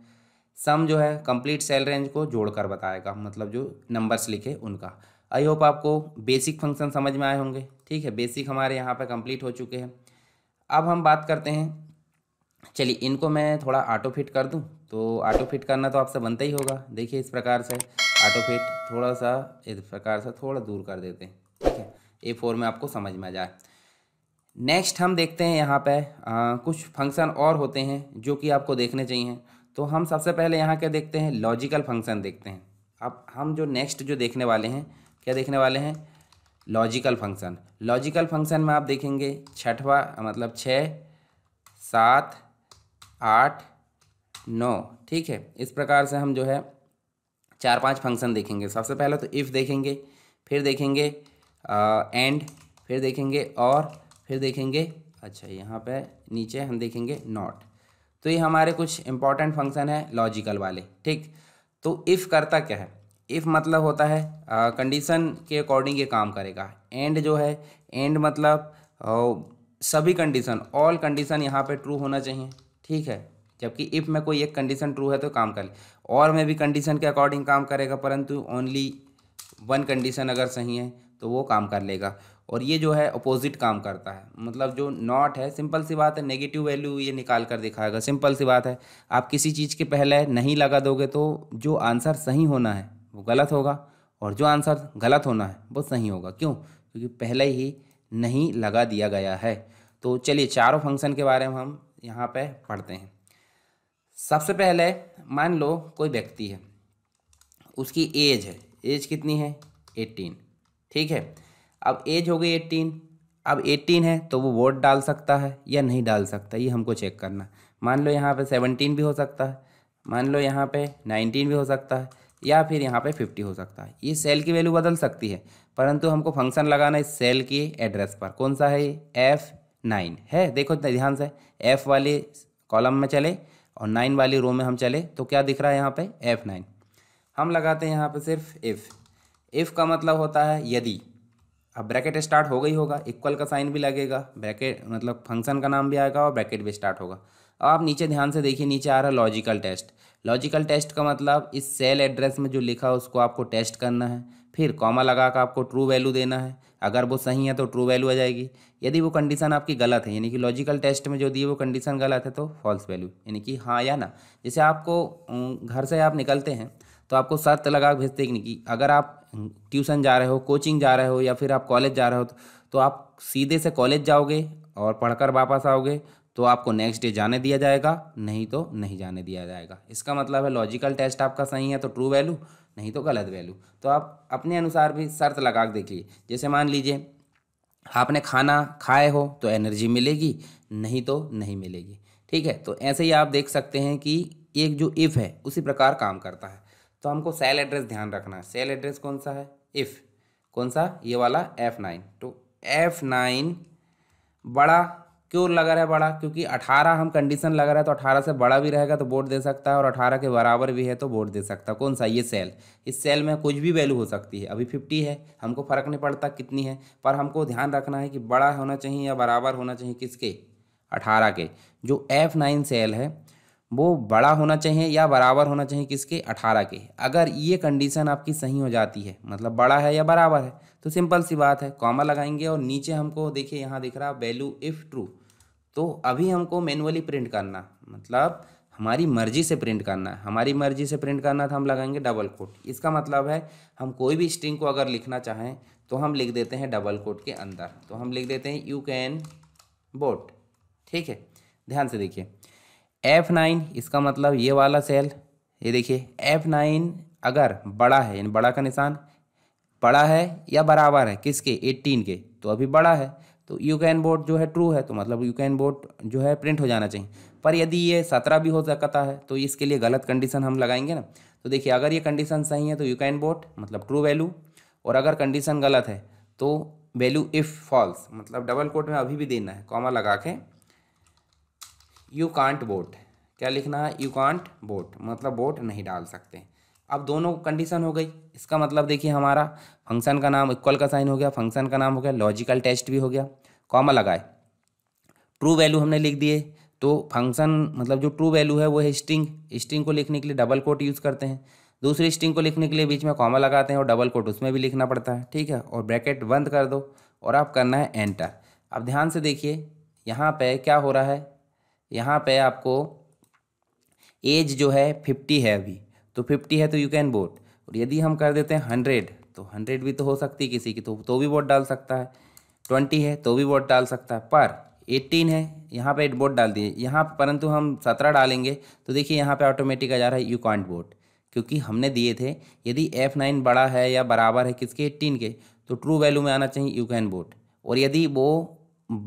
सम जो है कंप्लीट सेल रेंज को जोड़कर बताएगा मतलब जो नंबर्स लिखे उनका आई होप आपको बेसिक फंक्शन समझ में आए होंगे ठीक है बेसिक हमारे यहाँ पर कंप्लीट हो चुके हैं अब हम बात करते हैं चलिए इनको मैं थोड़ा ऑटो फिट कर दूं तो ऑटो फिट करना तो आपसे बनता ही होगा देखिए इस प्रकार से ऑटो फिट थोड़ा सा इस प्रकार से थोड़ा दूर कर देते हैं ठीक है ए फोर में आपको समझ में आ जाए नेक्स्ट हम देखते हैं यहाँ पे आ, कुछ फंक्शन और होते हैं जो कि आपको देखने चाहिए तो हम सबसे पहले यहाँ क्या देखते हैं लॉजिकल फंक्शन देखते हैं अब हम जो नेक्स्ट जो देखने वाले हैं क्या देखने वाले हैं लॉजिकल फंक्शन लॉजिकल फंक्शन में आप देखेंगे छठवा मतलब छः सात आठ नौ ठीक है इस प्रकार से हम जो है चार पांच फंक्शन देखेंगे सबसे पहले तो इफ़ देखेंगे फिर देखेंगे एंड फिर देखेंगे और फिर देखेंगे अच्छा यहाँ पे नीचे हम देखेंगे नॉट तो ये हमारे कुछ इंपॉर्टेंट फंक्शन है लॉजिकल वाले ठीक तो इफ़ करता क्या है इफ़ मतलब होता है कंडीशन के अकॉर्डिंग ये काम करेगा एंड जो है एंड मतलब आ, सभी कंडीशन ऑल कंडीशन यहाँ पे ट्रू होना चाहिए ठीक है जबकि इफ़ में कोई एक कंडीशन ट्रू है तो काम कर ले और में भी कंडीशन के अकॉर्डिंग काम करेगा परंतु ओनली वन कंडीशन अगर सही है तो वो काम कर लेगा और ये जो है अपोजिट काम करता है मतलब जो नॉट है सिंपल सी बात है नेगेटिव वैल्यू ये निकाल कर दिखाएगा सिंपल सी बात है आप किसी चीज़ के पहले नहीं लगा दोगे तो जो आंसर सही होना है वो गलत होगा और जो आंसर गलत होना है वो सही होगा क्यों क्योंकि पहले ही नहीं लगा दिया गया है तो चलिए चारों फंक्शन के बारे में हम यहाँ पे पढ़ते हैं सबसे पहले मान लो कोई व्यक्ति है उसकी एज है एज कितनी है एटीन ठीक है अब एज हो गई एटीन अब एटीन है तो वो वोट डाल सकता है या नहीं डाल सकता ये हमको चेक करना मान लो यहाँ पे सेवनटीन भी हो सकता है मान लो यहाँ पे नाइनटीन भी हो सकता है या फिर यहाँ पे फिफ्टी हो सकता है ये सेल की वैल्यू बदल सकती है परंतु हमको फंक्शन लगाना इस सेल की एड्रेस पर कौन सा है एफ नाइन है देखो ध्यान से एफ वाले कॉलम में चले और नाइन वाली रो में हम चले तो क्या दिख रहा है यहाँ पे एफ नाइन हम लगाते हैं यहाँ पे सिर्फ इफ़ इफ़ का मतलब होता है यदि अब ब्रैकेट स्टार्ट हो गई होगा इक्वल का साइन भी लगेगा ब्रैकेट मतलब फंक्शन का नाम भी आएगा और ब्रैकेट भी स्टार्ट होगा अब आप नीचे ध्यान से देखिए नीचे आ रहा है लॉजिकल टेस्ट लॉजिकल टेस्ट का मतलब इस सेल एड्रेस में जो लिखा है उसको आपको टेस्ट करना है फिर कॉमा लगा कर आपको ट्रू वैल्यू देना है अगर वो सही है तो ट्रू वैल्यू आ जाएगी यदि वो कंडीशन आपकी गलत है यानी कि लॉजिकल टेस्ट में जो दी वो कंडीशन गलत है तो फॉल्स वैल्यू यानी कि हाँ या ना जैसे आपको घर से आप निकलते हैं तो आपको शर्त लगा भेजते हैं कि अगर आप ट्यूशन जा रहे हो कोचिंग जा रहे हो या फिर आप कॉलेज जा रहे हो तो आप सीधे से कॉलेज जाओगे और पढ़कर वापस आओगे तो आपको नेक्स्ट डे जाने दिया जाएगा नहीं तो नहीं जाने दिया जाएगा इसका मतलब है लॉजिकल टेस्ट आपका सही है तो ट्रू वैल्यू नहीं तो गलत वैल्यू तो आप अपने अनुसार भी शर्त लगा के देखिए जैसे मान लीजिए आपने खाना खाए हो तो एनर्जी मिलेगी नहीं तो नहीं मिलेगी ठीक है तो ऐसे ही आप देख सकते हैं कि एक जो इफ़ है उसी प्रकार काम करता है तो हमको सेल एड्रेस ध्यान रखना है सेल एड्रेस कौन सा है इफ़ कौन सा ये वाला एफ़ नाइन तो एफ़ नाइन बड़ा क्यों लगा रहा है बड़ा क्योंकि 18 हम कंडीशन लगा रहा है तो 18 से बड़ा भी रहेगा तो वोट दे सकता है और 18 के बराबर भी है तो वोट दे सकता है कौन सा ये सेल इस सेल में कुछ भी वैल्यू हो सकती है अभी 50 है हमको फ़र्क नहीं पड़ता कितनी है पर हमको ध्यान रखना है कि बड़ा होना चाहिए या बराबर होना चाहिए किसके अठारह के जो एफ़ नाइन सेल है वो बड़ा होना चाहिए या बराबर होना चाहिए किसके अठारह के अगर ये कंडीशन आपकी सही हो जाती है मतलब बड़ा है या बराबर है तो सिंपल सी बात है कॉमा लगाएंगे और नीचे हमको देखिए यहाँ दिख रहा वैल्यू इफ़ ट्रू तो अभी हमको मैनुअली प्रिंट करना मतलब हमारी मर्जी से प्रिंट करना है हमारी मर्जी से प्रिंट करना तो हम लगाएंगे डबल कोट इसका मतलब है हम कोई भी स्ट्रिंग को अगर लिखना चाहें तो हम लिख देते हैं डबल कोट के अंदर तो हम लिख देते हैं यू कैन बोट ठीक है ध्यान से देखिए एफ नाइन इसका मतलब ये वाला सेल ये देखिए एफ नाइन अगर बड़ा है यानी बड़ा का निशान बड़ा है या बराबर है किसके एट्टीन के तो अभी बड़ा है तो यू कैन वोट जो है ट्रू है तो मतलब यू कैन वोट जो है प्रिंट हो जाना चाहिए पर यदि ये सत्रह भी हो सकता है तो इसके लिए गलत कंडीशन हम लगाएंगे ना तो देखिए अगर ये कंडीशन सही है तो यू कैन वोट मतलब ट्रू वैल्यू और अगर कंडीशन गलत है तो वैल्यू इफ़ फॉल्स मतलब डबल कोट में अभी भी देना है कॉमा लगा के यू कांट वोट क्या लिखना है यू कांट वोट मतलब वोट नहीं डाल सकते अब दोनों कंडीशन हो गई इसका मतलब देखिए हमारा फंक्शन का नाम इक्वल का साइन हो गया फंक्शन का नाम हो गया लॉजिकल टेस्ट भी हो गया कॉमा लगाए ट्रू वैल्यू हमने लिख दिए तो फंक्शन मतलब जो ट्रू वैल्यू है वो है स्ट्रिंग स्ट्रिंग को लिखने के लिए डबल कोट यूज़ करते हैं दूसरी स्ट्रिंग को लिखने के लिए बीच में कॉमा लगाते हैं और डबल कोट उसमें भी लिखना पड़ता है ठीक है और ब्रैकेट बंद कर दो और आप करना है एंटर अब ध्यान से देखिए यहाँ पे क्या हो रहा है यहाँ पे आपको एज जो है फिफ्टी है अभी तो फिफ्टी है तो यू कैन वोट और यदि हम कर देते हैं हंड्रेड तो हंड्रेड भी तो हो सकती है किसी की तो तो भी वोट डाल सकता है ट्वेंटी है तो भी वोट डाल सकता है पर एट्टीन है यहाँ पर वोट डाल दिए यहाँ परंतु हम सत्रह डालेंगे तो देखिए यहाँ पर ऑटोमेटिक आ जा रहा है यू कॉन्ट वोट क्योंकि हमने दिए थे यदि एफ नाइन बड़ा है या बराबर है किसके एट्टीन के तो ट्रू वैल्यू में आना चाहिए यू कैन वोट और यदि वो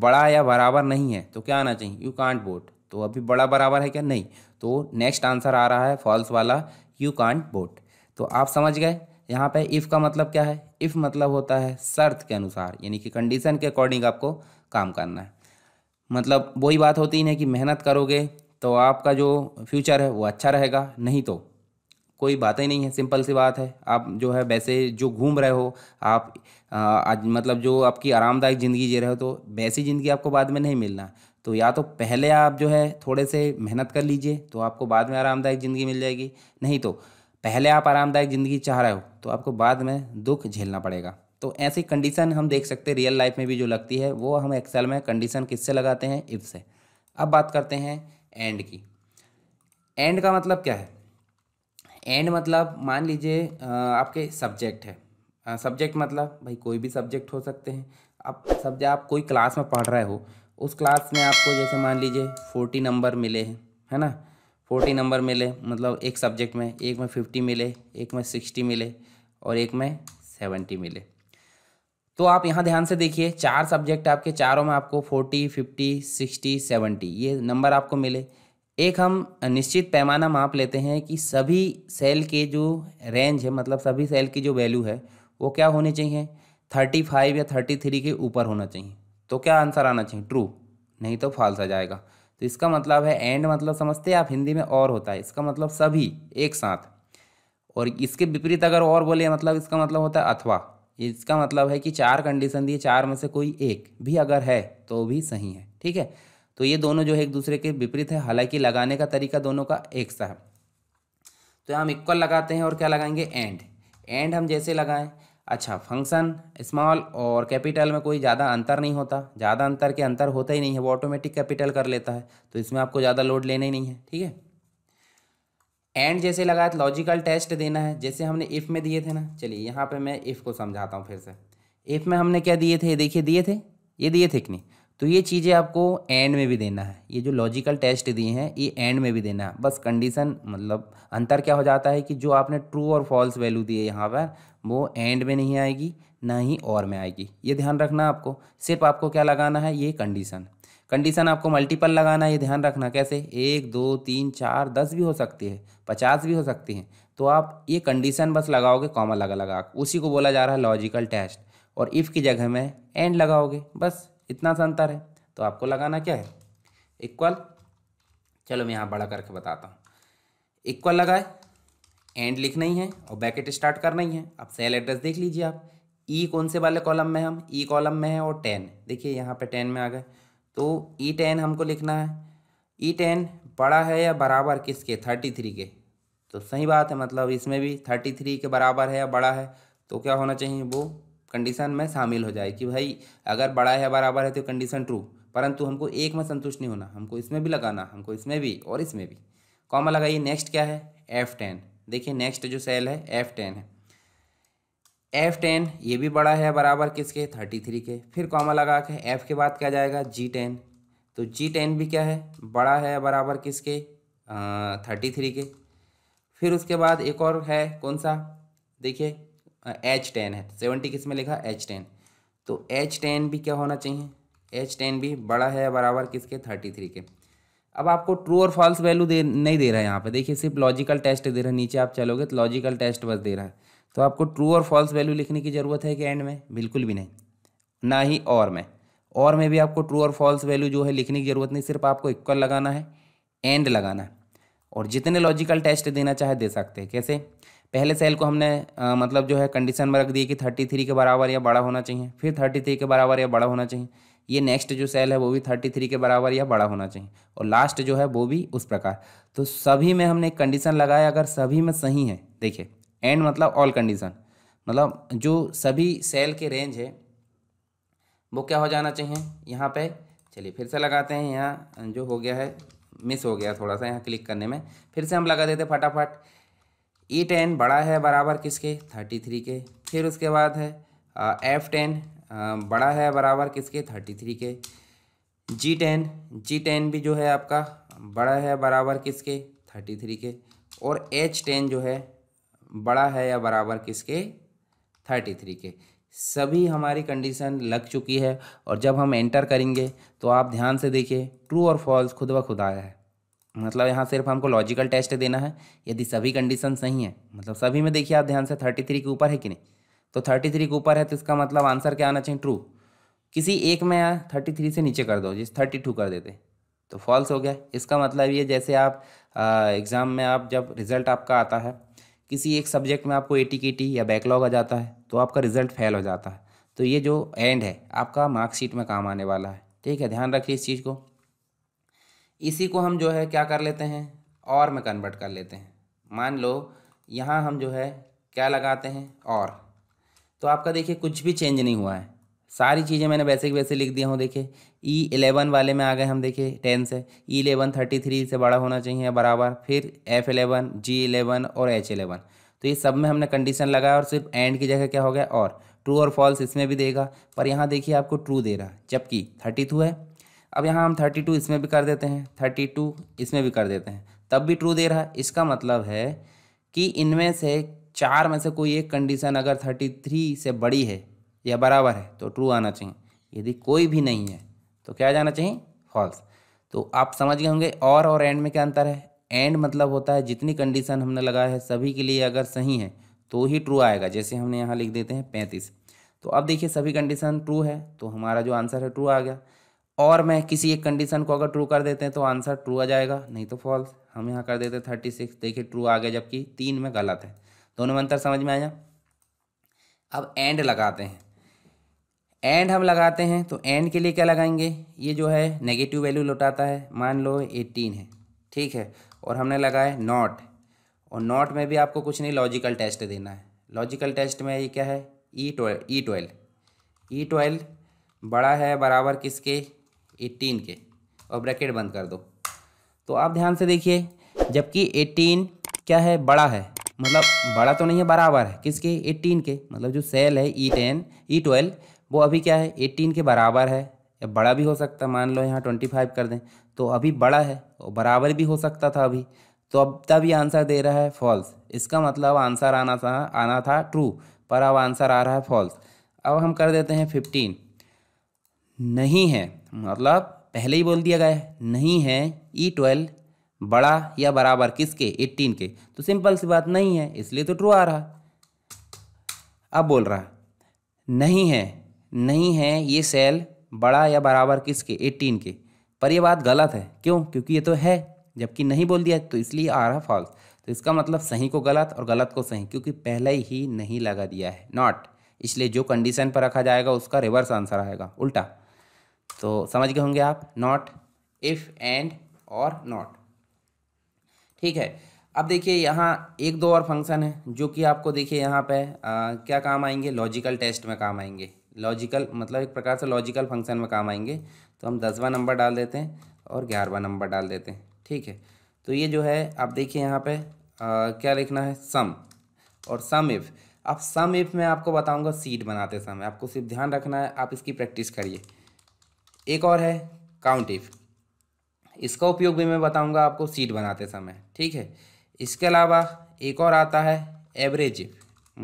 बड़ा या बराबर नहीं है तो क्या आना चाहिए यू कांट वोट तो अभी बड़ा बराबर है क्या नहीं तो नेक्स्ट आंसर आ रहा है फॉल्स वाला यू कांट वोट तो आप समझ गए यहाँ पे इफ़ का मतलब क्या है इफ़ मतलब होता है शर्त के अनुसार यानी कि कंडीशन के अकॉर्डिंग आपको काम करना है मतलब वही बात होती है कि मेहनत करोगे तो आपका जो फ्यूचर है वो अच्छा रहेगा नहीं तो कोई बात ही नहीं है सिंपल सी बात है आप जो है वैसे जो घूम रहे हो आप आज मतलब जो आपकी आरामदायक ज़िंदगी जी रहे हो तो वैसी ज़िंदगी आपको बाद में नहीं मिलना तो या तो पहले आप जो है थोड़े से मेहनत कर लीजिए तो आपको बाद में आरामदायक ज़िंदगी मिल जाएगी नहीं तो पहले आप आरामदायक ज़िंदगी चाह रहे हो तो आपको बाद में दुख झेलना पड़ेगा तो ऐसी कंडीशन हम देख सकते हैं रियल लाइफ में भी जो लगती है वो हम एक्सेल में कंडीशन किससे लगाते हैं इफ से अब बात करते हैं एंड की एंड का मतलब क्या है एंड मतलब मान लीजिए आपके सब्जेक्ट है सब्जेक्ट मतलब भाई कोई भी सब्जेक्ट हो सकते हैं आप सब्जेक्ट आप कोई क्लास में पढ़ रहे हो उस क्लास में आपको जैसे मान लीजिए फोर्टी नंबर मिले हैं है ना फोर्टी नंबर मिले मतलब एक सब्जेक्ट में एक में फिफ्टी मिले एक में सिक्सटी मिले और एक में सेवेंटी मिले तो आप यहाँ ध्यान से देखिए चार सब्जेक्ट आपके चारों में आपको फोर्टी फिफ्टी सिक्सटी सेवेंटी ये नंबर आपको मिले एक हम निश्चित पैमाना माप लेते हैं कि सभी सेल के जो रेंज है मतलब सभी सेल की जो वैल्यू है वो क्या होनी चाहिए थर्टी फाइव या थर्टी थ्री के ऊपर होना चाहिए तो क्या आंसर आना चाहिए ट्रू नहीं तो फाल्स आ जाएगा तो इसका मतलब है एंड मतलब समझते हैं आप हिंदी में और होता है इसका मतलब सभी एक साथ और इसके विपरीत अगर और बोले मतलब इसका मतलब होता है अथवा इसका मतलब है कि चार कंडीशन दिए चार में से कोई एक भी अगर है तो भी सही है ठीक है तो ये दोनों जो है एक दूसरे के विपरीत है हालांकि लगाने का तरीका दोनों का एक सा है तो हम इक्वल लगाते हैं और क्या लगाएंगे एंड एंड हम जैसे लगाएं अच्छा फंक्शन स्मॉल और कैपिटल में कोई ज़्यादा अंतर नहीं होता ज़्यादा अंतर के अंतर होता ही नहीं है वो ऑटोमेटिक कैपिटल कर लेता है तो इसमें आपको ज़्यादा लोड लेना ही नहीं है ठीक है एंड जैसे लगाया तो लॉजिकल टेस्ट देना है जैसे हमने इफ़ में दिए थे ना चलिए यहाँ पे मैं इफ़ को समझाता हूँ फिर से इफ़ में हमने क्या दिए थे देखिए दिए थे ये दिए थे कि नहीं तो ये चीज़ें आपको एंड में भी देना है ये जो लॉजिकल टेस्ट दिए हैं ये एंड में भी देना है बस कंडीशन मतलब अंतर क्या हो जाता है कि जो आपने ट्रू और फॉल्स वैल्यू दिए यहाँ पर वो एंड में नहीं आएगी ना ही और में आएगी ये ध्यान रखना आपको सिर्फ आपको क्या लगाना है ये कंडीशन कंडीशन आपको मल्टीपल लगाना है ये ध्यान रखना कैसे एक दो तीन चार दस भी हो सकती है पचास भी हो सकती है तो आप ये कंडीशन बस लगाओगे कॉमा लगा लगा उसी को बोला जा रहा है लॉजिकल टेस्ट और इफ़ की जगह में एंड लगाओगे बस इतना सा अंतर है तो आपको लगाना क्या है इक्वल चलो मैं यहाँ बड़ा करके बताता हूँ इक्वल लगाए एंड लिखना ही है और बैकेट स्टार्ट करना ही है अब सेल एड्रेस देख लीजिए आप ई e कौन से वाले कॉलम में हम ई e कॉलम में है और टेन देखिए यहाँ पे टेन में आ गए तो ई e टेन हमको लिखना है ई e टेन बड़ा है या बराबर किसके थर्टी थ्री के तो सही बात है मतलब इसमें भी थर्टी थ्री के बराबर है या बड़ा है तो क्या होना चाहिए वो कंडीशन में शामिल हो जाए कि भाई अगर बड़ा है बराबर है तो कंडीशन ट्रू परंतु हमको एक में संतुष्ट नहीं होना हमको इसमें भी लगाना हमको इसमें भी और इसमें भी कॉमा लगाइए नेक्स्ट क्या है एफ टेन देखिए नेक्स्ट जो सेल है एफ टेन है एफ टेन ये भी बड़ा है बराबर किसके थर्टी थ्री के फिर कॉमा लगा के एफ़ के बाद क्या जाएगा जी टेन तो जी टेन भी क्या है बड़ा है बराबर किसके थर्टी थ्री के फिर उसके बाद एक और है कौन सा देखिए एच टेन है सेवेंटी किस में लिखा एच टेन तो एच टेन भी क्या होना चाहिए एच टेन भी बड़ा है बराबर किसके थर्टी थ्री के अब आपको ट्रू और फॉल्स वैल्यू दे नहीं दे रहा है यहाँ पे देखिए सिर्फ लॉजिकल टेस्ट दे रहा है नीचे आप चलोगे तो लॉजिकल टेस्ट बस दे रहा है तो आपको ट्रू और फॉल्स वैल्यू लिखने की ज़रूरत है कि एंड में बिल्कुल भी नहीं ना ही और में और में भी आपको ट्रू और फॉल्स वैल्यू जो है लिखने की ज़रूरत नहीं सिर्फ आपको इक्वल लगाना है एंड लगाना है और जितने लॉजिकल टेस्ट देना चाहे दे सकते हैं कैसे पहले सेल को हमने आ, मतलब जो है कंडीशन में रख दी कि थर्टी थ्री के बराबर या बड़ा होना चाहिए फिर थर्टी थ्री के बराबर या बड़ा होना चाहिए ये नेक्स्ट जो सेल है वो भी थर्टी थ्री के बराबर या बड़ा होना चाहिए और लास्ट जो है वो भी उस प्रकार तो सभी में हमने एक कंडीशन लगाया अगर सभी में सही है देखिए एंड मतलब ऑल कंडीशन मतलब जो सभी सेल के रेंज है वो क्या हो जाना चाहिए यहाँ पे चलिए फिर से लगाते हैं यहाँ जो हो गया है मिस हो गया थोड़ा सा यहाँ क्लिक करने में फिर से हम लगा देते फटाफट ई e टेन बड़ा है बराबर किसके थर्टी थ्री के फिर उसके बाद है एफ़ uh, टेन बड़ा है बराबर किसके थर्टी थ्री के जी टेन जी टेन भी जो है आपका बड़ा है बराबर किसके थर्टी थ्री के और एच टेन जो है बड़ा है या बराबर किसके थर्टी थ्री के सभी हमारी कंडीशन लग चुकी है और जब हम एंटर करेंगे तो आप ध्यान से देखिए ट्रू और फॉल्स खुद ब खुद आया है मतलब यहाँ सिर्फ हमको लॉजिकल टेस्ट देना है यदि सभी कंडीशन सही हैं मतलब सभी में देखिए आप ध्यान से थर्टी थ्री के ऊपर है कि नहीं तो थर्टी थ्री के ऊपर है तो इसका मतलब आंसर क्या आना चाहिए ट्रू किसी एक में थर्टी थ्री से नीचे कर दो जिस थर्टी टू कर देते तो फॉल्स हो गया इसका मतलब ये जैसे आप एग्ज़ाम में आप जब रिज़ल्ट आपका आता है किसी एक सब्जेक्ट में आपको ए टी या बैकलॉग आ जाता है तो आपका रिज़ल्ट फेल हो जाता है तो ये जो एंड है आपका मार्कशीट में काम आने वाला है ठीक है ध्यान रखिए इस चीज़ को इसी को हम जो है क्या कर लेते हैं और में कन्वर्ट कर लेते हैं मान लो यहाँ हम जो है क्या लगाते हैं और तो आपका देखिए कुछ भी चेंज नहीं हुआ है सारी चीज़ें मैंने वैसे की वैसे लिख दिया हूँ देखिए ई e एलेवन वाले में आ गए हम देखिए टेन से ई एलेवन थर्टी थ्री से बड़ा होना चाहिए बराबर फिर एफ़ एलेवन जी एलेवन और एच एलेवन तो ये सब में हमने कंडीशन लगाया और सिर्फ एंड की जगह क्या हो गया और ट्रू और फॉल्स इसमें भी देगा पर यहाँ देखिए आपको ट्रू दे रहा है जबकि थर्टी टू है अब यहाँ हम थर्टी टू इसमें भी कर देते हैं थर्टी टू इसमें भी कर देते हैं तब भी ट्रू दे रहा है इसका मतलब है कि इनमें से चार में से कोई एक कंडीशन अगर थर्टी थ्री से बड़ी है या बराबर है तो ट्रू आना चाहिए यदि कोई भी नहीं है तो क्या जाना चाहिए फॉल्स तो आप समझ गए होंगे और और एंड में क्या अंतर है एंड मतलब होता है जितनी कंडीशन हमने लगाया है सभी के लिए अगर सही है तो ही ट्रू आएगा जैसे हमने यहाँ लिख देते हैं पैंतीस तो अब देखिए सभी कंडीशन ट्रू है तो हमारा जो आंसर है ट्रू आ गया और मैं किसी एक कंडीशन को अगर ट्रू कर देते हैं तो आंसर ट्रू आ जाएगा नहीं तो फॉल्स हम यहाँ कर देते हैं थर्टी सिक्स देखिए ट्रू आ गया जबकि तीन में गलत है दोनों में अंतर समझ में आया अब एंड लगाते हैं एंड हम लगाते हैं तो एंड के लिए क्या लगाएंगे ये जो है नेगेटिव वैल्यू लौटाता है मान लो एटीन है ठीक है और हमने लगाया नॉट और नॉट में भी आपको कुछ नहीं लॉजिकल टेस्ट देना है लॉजिकल टेस्ट में ये क्या है E twelve E twelve E twelve बड़ा है बराबर किसके एटीन के और ब्रैकेट बंद कर दो तो आप ध्यान से देखिए जबकि एटीन क्या है बड़ा है मतलब बड़ा तो नहीं है बराबर है किसके एट्टीन के मतलब जो सेल है ई टेन ई ट्वेल्व वो अभी क्या है एट्टीन के बराबर है या बड़ा भी हो सकता मान लो यहाँ ट्वेंटी फाइव कर दें तो अभी बड़ा है और बराबर भी हो सकता था अभी तो अब तब ये आंसर दे रहा है फॉल्स इसका मतलब आंसर आना था आना था ट्रू पर अब आंसर आ रहा है फॉल्स अब हम कर देते हैं फिफ्टीन नहीं है मतलब पहले ही बोल दिया गया है नहीं है ई e ट्वेल्व बड़ा या बराबर किसके 18 के तो सिंपल सी बात नहीं है इसलिए तो ट्रू आ रहा अब बोल रहा नहीं है नहीं है ये सेल बड़ा या बराबर किसके 18 के पर यह बात गलत है क्यों क्योंकि ये तो है जबकि नहीं बोल दिया तो इसलिए आ रहा फॉल्स तो इसका मतलब सही को गलत और गलत को सही क्योंकि पहले ही नहीं लगा दिया है नॉट इसलिए जो कंडीशन पर रखा जाएगा उसका रिवर्स आंसर आएगा उल्टा तो समझ गए होंगे आप नॉट इफ़ एंड और नॉट ठीक है अब देखिए यहाँ एक दो और फंक्शन है जो कि आपको देखिए यहाँ पे आ, क्या काम आएंगे लॉजिकल टेस्ट में काम आएंगे लॉजिकल मतलब एक प्रकार से लॉजिकल फंक्शन में काम आएंगे तो हम दसवा नंबर डाल देते हैं और ग्यारहवा नंबर डाल देते हैं ठीक है तो ये जो है आप देखिए यहाँ पर क्या लिखना है सम और सम इफ़ अब सम इफ़ में आपको बताऊँगा सीट बनाते समय आपको सिर्फ ध्यान रखना है आप इसकी प्रैक्टिस करिए एक और है काउंट इफ़ इसका उपयोग भी मैं बताऊंगा आपको सीट बनाते समय ठीक है इसके अलावा एक और आता है एवरेज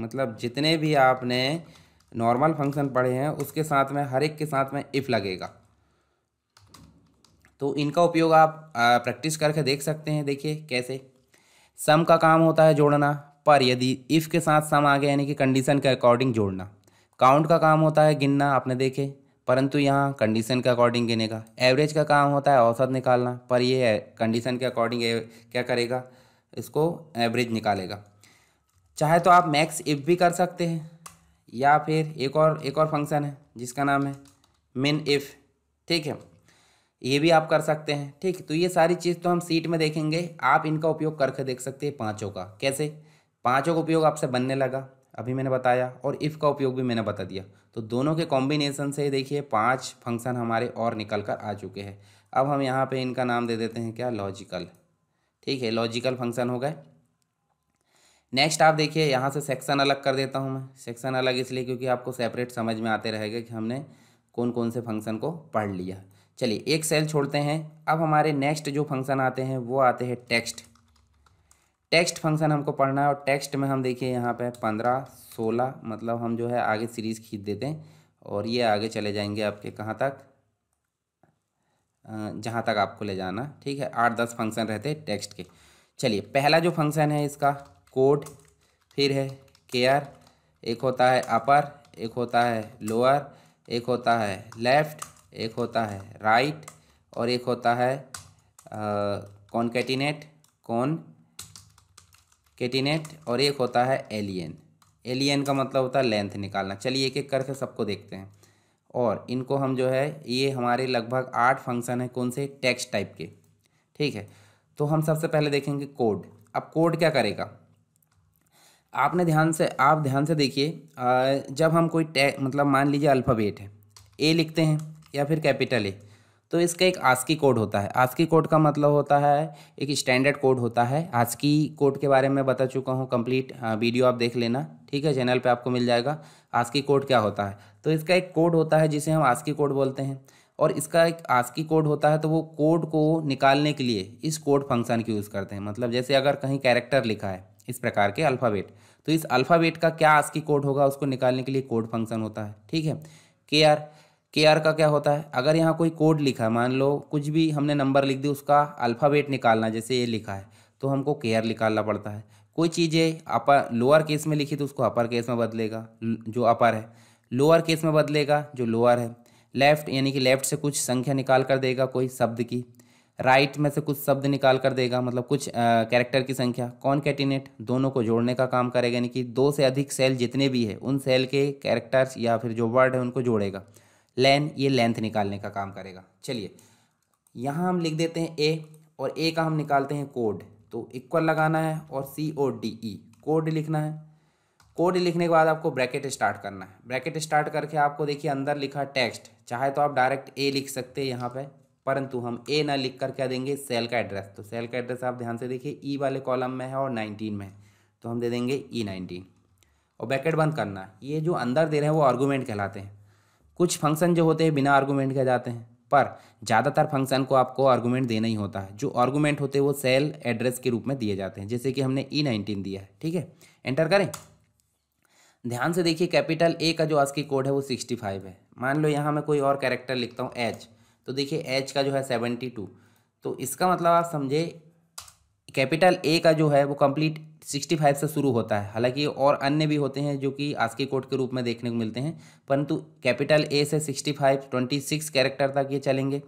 मतलब जितने भी आपने नॉर्मल फंक्शन पढ़े हैं उसके साथ में हर एक के साथ में इफ़ लगेगा तो इनका उपयोग आप प्रैक्टिस करके देख सकते हैं देखिए कैसे सम का काम होता है जोड़ना पर यदि इफ़ के साथ सम आ गया यानी कि कंडीशन के अकॉर्डिंग जोड़ना काउंट का काम होता है गिनना आपने देखे परंतु यहाँ कंडीशन के अकॉर्डिंग गिने का एवरेज का काम होता है औसत निकालना पर ये कंडीशन के अकॉर्डिंग क्या करेगा इसको एवरेज निकालेगा चाहे तो आप मैक्स इफ भी कर सकते हैं या फिर एक और एक और फंक्शन है जिसका नाम है मिन इफ़ ठीक है ये भी आप कर सकते हैं ठीक तो ये सारी चीज़ तो हम सीट में देखेंगे आप इनका उपयोग करके देख सकते हैं पाँचों का कैसे पाँचों का उपयोग आपसे बनने लगा अभी मैंने बताया और इफ़ का उपयोग भी मैंने बता दिया तो दोनों के कॉम्बिनेशन से देखिए पाँच फंक्शन हमारे और निकल कर आ चुके हैं अब हम यहाँ पे इनका नाम दे देते हैं क्या लॉजिकल ठीक है लॉजिकल फंक्शन हो गए नेक्स्ट आप देखिए यहाँ से सेक्शन अलग कर देता हूँ मैं सेक्शन अलग इसलिए क्योंकि आपको सेपरेट समझ में आते रहेगा कि हमने कौन कौन से फंक्शन को पढ़ लिया चलिए एक सेल छोड़ते हैं अब हमारे नेक्स्ट जो फंक्शन आते हैं वो आते हैं टेक्स्ट टेक्स्ट फंक्शन हमको पढ़ना है और टेक्स्ट में हम देखिए यहाँ पे पंद्रह सोलह मतलब हम जो है आगे सीरीज़ खींच देते हैं और ये आगे चले जाएंगे आपके कहाँ तक जहाँ तक आपको ले जाना ठीक है आठ दस फंक्शन रहते हैं टेक्स्ट के चलिए पहला जो फंक्शन है इसका कोड फिर है केयर एक होता है अपर एक होता है लोअर एक होता है लेफ्ट एक होता है राइट और एक होता है कॉन्केटिनेट कौन केटिनेट और एक होता है एलियन एलियन का मतलब होता है लेंथ निकालना चलिए एक एक कर सबको देखते हैं और इनको हम जो है ये हमारे लगभग आठ फंक्शन है कौन से टेक्स्ट टाइप के ठीक है तो हम सबसे पहले देखेंगे कोड अब कोड क्या करेगा आपने ध्यान से आप ध्यान से देखिए जब हम कोई टैग मतलब मान लीजिए अल्फ़ाबेट है ए लिखते हैं या फिर कैपिटल ए तो इसका एक आस्की कोड होता है आस्की कोड का मतलब होता है एक स्टैंडर्ड कोड होता है आस्की कोड के बारे में बता चुका हूँ कंप्लीट वीडियो हाँ, आप देख लेना ठीक है चैनल पे आपको मिल जाएगा आस्की कोड क्या होता है तो इसका एक कोड होता है जिसे हम आस्की कोड बोलते हैं और इसका एक आस्की कोड होता है तो वो कोड को निकालने के लिए इस कोड फंक्शन की यूज़ करते हैं मतलब जैसे अगर कहीं कैरेक्टर लिखा है इस प्रकार के अल्फ़ाबेट तो इस अल्फ़ाबेट का क्या आस्की कोड होगा उसको निकालने के लिए कोड फंक्शन होता है ठीक है के आर के आर का क्या होता है अगर यहाँ कोई कोड लिखा है मान लो कुछ भी हमने नंबर लिख दी उसका अल्फ़ाबेट निकालना जैसे ये लिखा है तो हमको के आर निकालना पड़ता है कोई चीज़ें अपर लोअर केस में लिखी तो उसको अपर केस में बदलेगा जो अपर है लोअर केस में बदलेगा जो लोअर है लेफ़्ट यानी कि लेफ़्ट से कुछ संख्या निकाल कर देगा कोई शब्द की राइट right में से कुछ शब्द निकाल कर देगा मतलब कुछ कैरेक्टर की संख्या कौन कैटिनेट दोनों को जोड़ने का काम करेगा यानी कि दो से अधिक सेल जितने भी है उन सेल के कैरेक्टर्स या फिर जो वर्ड है उनको जोड़ेगा लेन ये लेंथ निकालने का काम करेगा चलिए यहाँ हम लिख देते हैं ए और ए का हम निकालते हैं कोड तो इक्वल लगाना है और सी ओ डी ई कोड लिखना है कोड लिखने के बाद आपको ब्रैकेट स्टार्ट करना है ब्रैकेट स्टार्ट करके आपको देखिए अंदर लिखा टेक्स्ट चाहे तो आप डायरेक्ट ए लिख सकते हैं यहाँ पे परंतु हम ए ना लिख कर क्या देंगे सेल का एड्रेस तो सेल का एड्रेस आप ध्यान से देखिए ई e वाले कॉलम में है और नाइनटीन में तो हम दे देंगे ई e नाइनटीन और ब्रैकेट बंद करना ये जो अंदर दे रहे हैं वो आर्गूमेंट कहलाते हैं कुछ फंक्शन जो होते हैं बिना आर्गूमेंट के जाते हैं पर ज़्यादातर फंक्शन को आपको आर्गूमेंट देना ही होता है जो आर्गूमेंट होते हैं वो सेल एड्रेस के रूप में दिए जाते हैं जैसे कि हमने ई e नाइनटीन दिया है ठीक है एंटर करें ध्यान से देखिए कैपिटल ए का जो आज की कोड है वो सिक्सटी फाइव है मान लो यहाँ मैं कोई और कैरेक्टर लिखता हूँ एच तो देखिए एच का जो है सेवेंटी टू तो इसका मतलब आप समझे कैपिटल ए का जो है वो कंप्लीट सिक्सटी फाइव से शुरू होता है हालांकि और अन्य भी होते हैं जो कि आज के कोड के रूप में देखने को मिलते हैं परंतु कैपिटल ए से sixty five twenty six character तक ये चलेंगे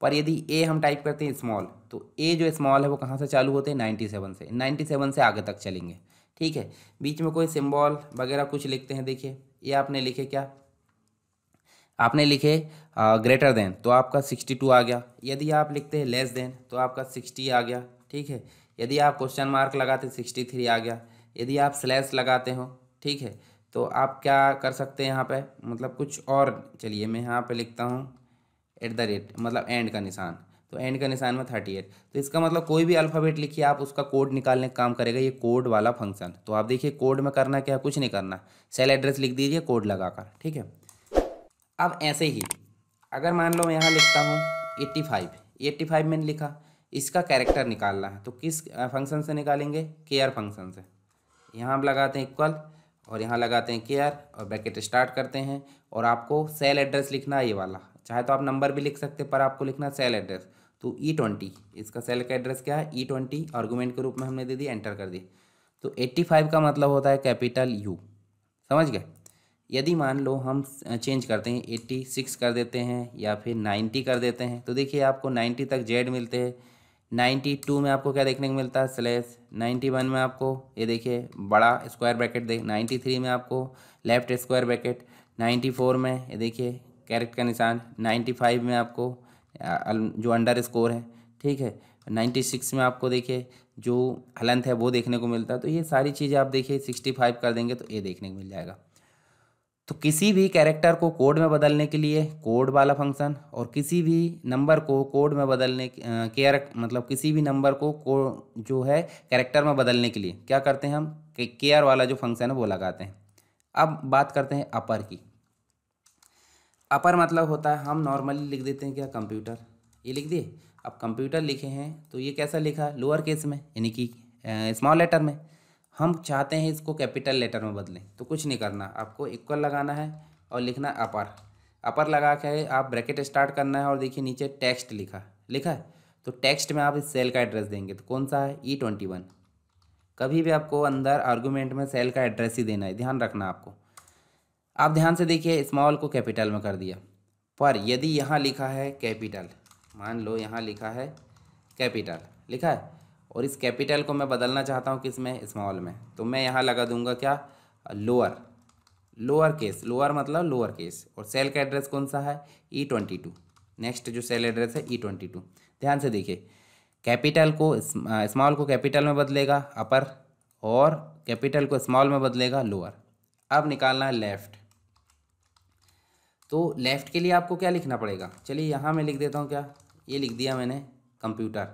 पर यदि ए हम टाइप करते हैं स्मॉल तो ए जो स्मॉल है वो कहाँ से चालू होते हैं नाइन्टी सेवन से नाइन्टी सेवन से आगे तक चलेंगे ठीक है बीच में कोई सिम्बॉल वगैरह कुछ लिखते हैं देखिए ये आपने लिखे क्या आपने लिखे ग्रेटर देन तो आपका सिक्सटी टू आ गया यदि आप लिखते हैं लेस देन तो आपका सिक्सटी आ गया ठीक है यदि आप क्वेश्चन मार्क लगाते सिक्सटी थ्री आ गया यदि आप स्लैश लगाते हो ठीक है तो आप क्या कर सकते हैं यहाँ पे मतलब कुछ और चलिए मैं यहाँ पे लिखता हूँ एट द रेट मतलब एंड का निशान तो एंड का निशान में थर्टी एट तो इसका मतलब कोई भी अल्फ़ाबेट लिखिए आप उसका कोड निकालने का काम करेगा ये कोड वाला फंक्शन तो आप देखिए कोड में करना क्या कुछ नहीं करना सेल एड्रेस लिख दीजिए कोड लगाकर ठीक है अब ऐसे ही अगर मान लो मैं यहाँ लिखता हूँ एट्टी फाइव एट्टी फाइव मैंने लिखा इसका कैरेक्टर निकालना है तो किस फंक्शन से निकालेंगे केयर फंक्शन से यहाँ हम लगाते हैं इक्वल और यहाँ लगाते हैं केयर और ब्रैकेट स्टार्ट करते हैं और आपको सेल एड्रेस लिखना है ये वाला चाहे तो आप नंबर भी लिख सकते पर आपको लिखना सेल एड्रेस तो ई e ट्वेंटी इसका सेल का एड्रेस क्या है ई ट्वेंटी आर्गूमेंट के रूप में हमने दे दी एंटर कर दी तो एट्टी फाइव का मतलब होता है कैपिटल यू समझ गए यदि मान लो हम चेंज करते हैं एट्टी सिक्स कर देते हैं या फिर नाइन्टी कर देते हैं तो देखिए आपको नाइन्टी तक जेड मिलते हैं नाइन्टी टू में आपको क्या देखने को मिलता है स्लेस नाइन्टी वन में आपको ये देखिए बड़ा स्क्वायर ब्रैकेट देख नाइन्टी थ्री में आपको left square bracket ninety four में ये देखिए कैरेट का निशान नाइन्टी फाइव में आपको जो अंडर स्कोर है ठीक है नाइन्टी सिक्स में आपको देखिए जो हलंत है वो देखने को मिलता है तो ये सारी चीज़ें आप देखिए सिक्सटी फाइव कर देंगे तो ये देखने को मिल जाएगा तो किसी भी कैरेक्टर को कोड में बदलने के लिए कोड वाला फंक्शन और किसी भी नंबर को कोड में बदलने के मतलब किसी भी नंबर को को जो है कैरेक्टर में बदलने के लिए क्या करते हैं हम केयर वाला जो फंक्शन है वो लगाते हैं अब बात करते हैं अपर की अपर मतलब होता है हम नॉर्मली लिख देते हैं क्या कंप्यूटर ये लिख दिए अब कंप्यूटर लिखे हैं तो ये कैसा लिखा लोअर केस में यानी कि स्मॉल लेटर में हम चाहते हैं इसको कैपिटल लेटर में बदलें तो कुछ नहीं करना आपको इक्वल लगाना है और लिखना अपर अपर लगा के आप ब्रैकेट स्टार्ट करना है और देखिए नीचे टेक्स्ट लिखा लिखा है तो टेक्स्ट में आप इस सेल का एड्रेस देंगे तो कौन सा है ई ट्वेंटी वन कभी भी आपको अंदर आर्गूमेंट में सेल का एड्रेस ही देना है ध्यान रखना आपको आप ध्यान से देखिए स्मॉल को कैपिटल में कर दिया पर यदि यहाँ लिखा है कैपिटल मान लो यहाँ लिखा है कैपिटल लिखा है और इस कैपिटल को मैं बदलना चाहता हूँ किस में स्मॉल में तो मैं यहाँ लगा दूंगा क्या लोअर लोअर केस लोअर मतलब लोअर केस और सेल का एड्रेस कौन सा है ई ट्वेंटी टू नेक्स्ट जो सेल एड्रेस है ई ट्वेंटी टू ध्यान से देखिए कैपिटल को स्मॉल को कैपिटल में बदलेगा अपर और कैपिटल को स्मॉल में बदलेगा लोअर अब निकालना है लेफ़्ट तो लेफ़्ट के लिए आपको क्या लिखना पड़ेगा चलिए यहाँ मैं लिख देता हूँ क्या ये लिख दिया मैंने कंप्यूटर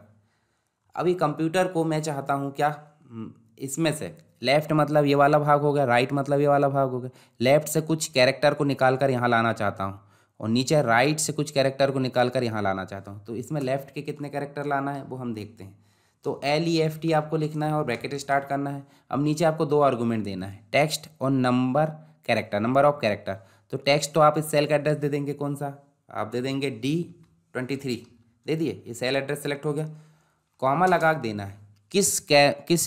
अभी कंप्यूटर को मैं चाहता हूँ क्या हम्म, इसमें से लेफ्ट मतलब ये वाला भाग हो गया राइट मतलब ये वाला भाग हो गया लेफ्ट से कुछ कैरेक्टर को निकाल कर यहाँ लाना चाहता हूँ और नीचे राइट से कुछ कैरेक्टर को निकाल कर यहाँ लाना चाहता हूँ तो इसमें लेफ्ट के कितने कैरेक्टर लाना है वो हम देखते हैं तो एल ई एफ टी आपको लिखना है और ब्रैकेट स्टार्ट करना है अब नीचे आपको दो आर्गूमेंट देना है टेक्स्ट और number character number of character तो टेक्स्ट तो आप इस सेल का एड्रेस दे देंगे कौन सा आप दे देंगे डी ट्वेंटी थ्री दे दिए ये सेल एड्रेस सेलेक्ट हो गया कॉमा लगा देना है किस कै किस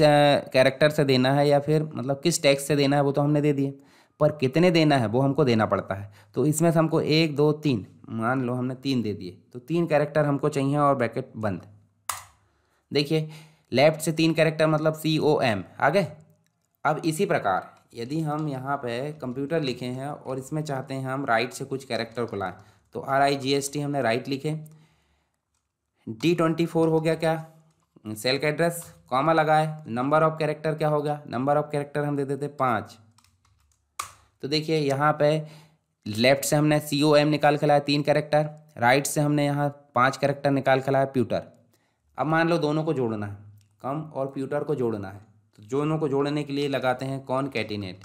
कैरेक्टर से देना है या फिर मतलब किस टैक्स से देना है वो तो हमने दे दिए पर कितने देना है वो हमको देना पड़ता है तो इसमें से हमको एक दो तीन मान लो हमने तीन दे दिए तो तीन कैरेक्टर हमको चाहिए और ब्रैकेट बंद देखिए लेफ्ट से तीन कैरेक्टर मतलब सी ओ एम आ गए अब इसी प्रकार यदि हम यहाँ पे कंप्यूटर लिखे हैं और इसमें चाहते हैं हम राइट से कुछ कैरेक्टर को लाएँ तो R I G S T हमने राइट लिखे डी ट्वेंटी फोर हो गया क्या सेल का एड्रेस कॉमा लगाए नंबर ऑफ कैरेक्टर क्या होगा नंबर ऑफ कैरेक्टर हम दे देते पाँच तो देखिए यहाँ पे लेफ्ट से हमने सी ओ एम निकाल खिलाया तीन कैरेक्टर राइट से हमने यहाँ पाँच कैरेक्टर निकाल खिलाया प्यूटर अब मान लो दोनों को जोड़ना है कम और प्यूटर को जोड़ना है तो दोनों को जोड़ने के लिए लगाते हैं कौन कैटिनेट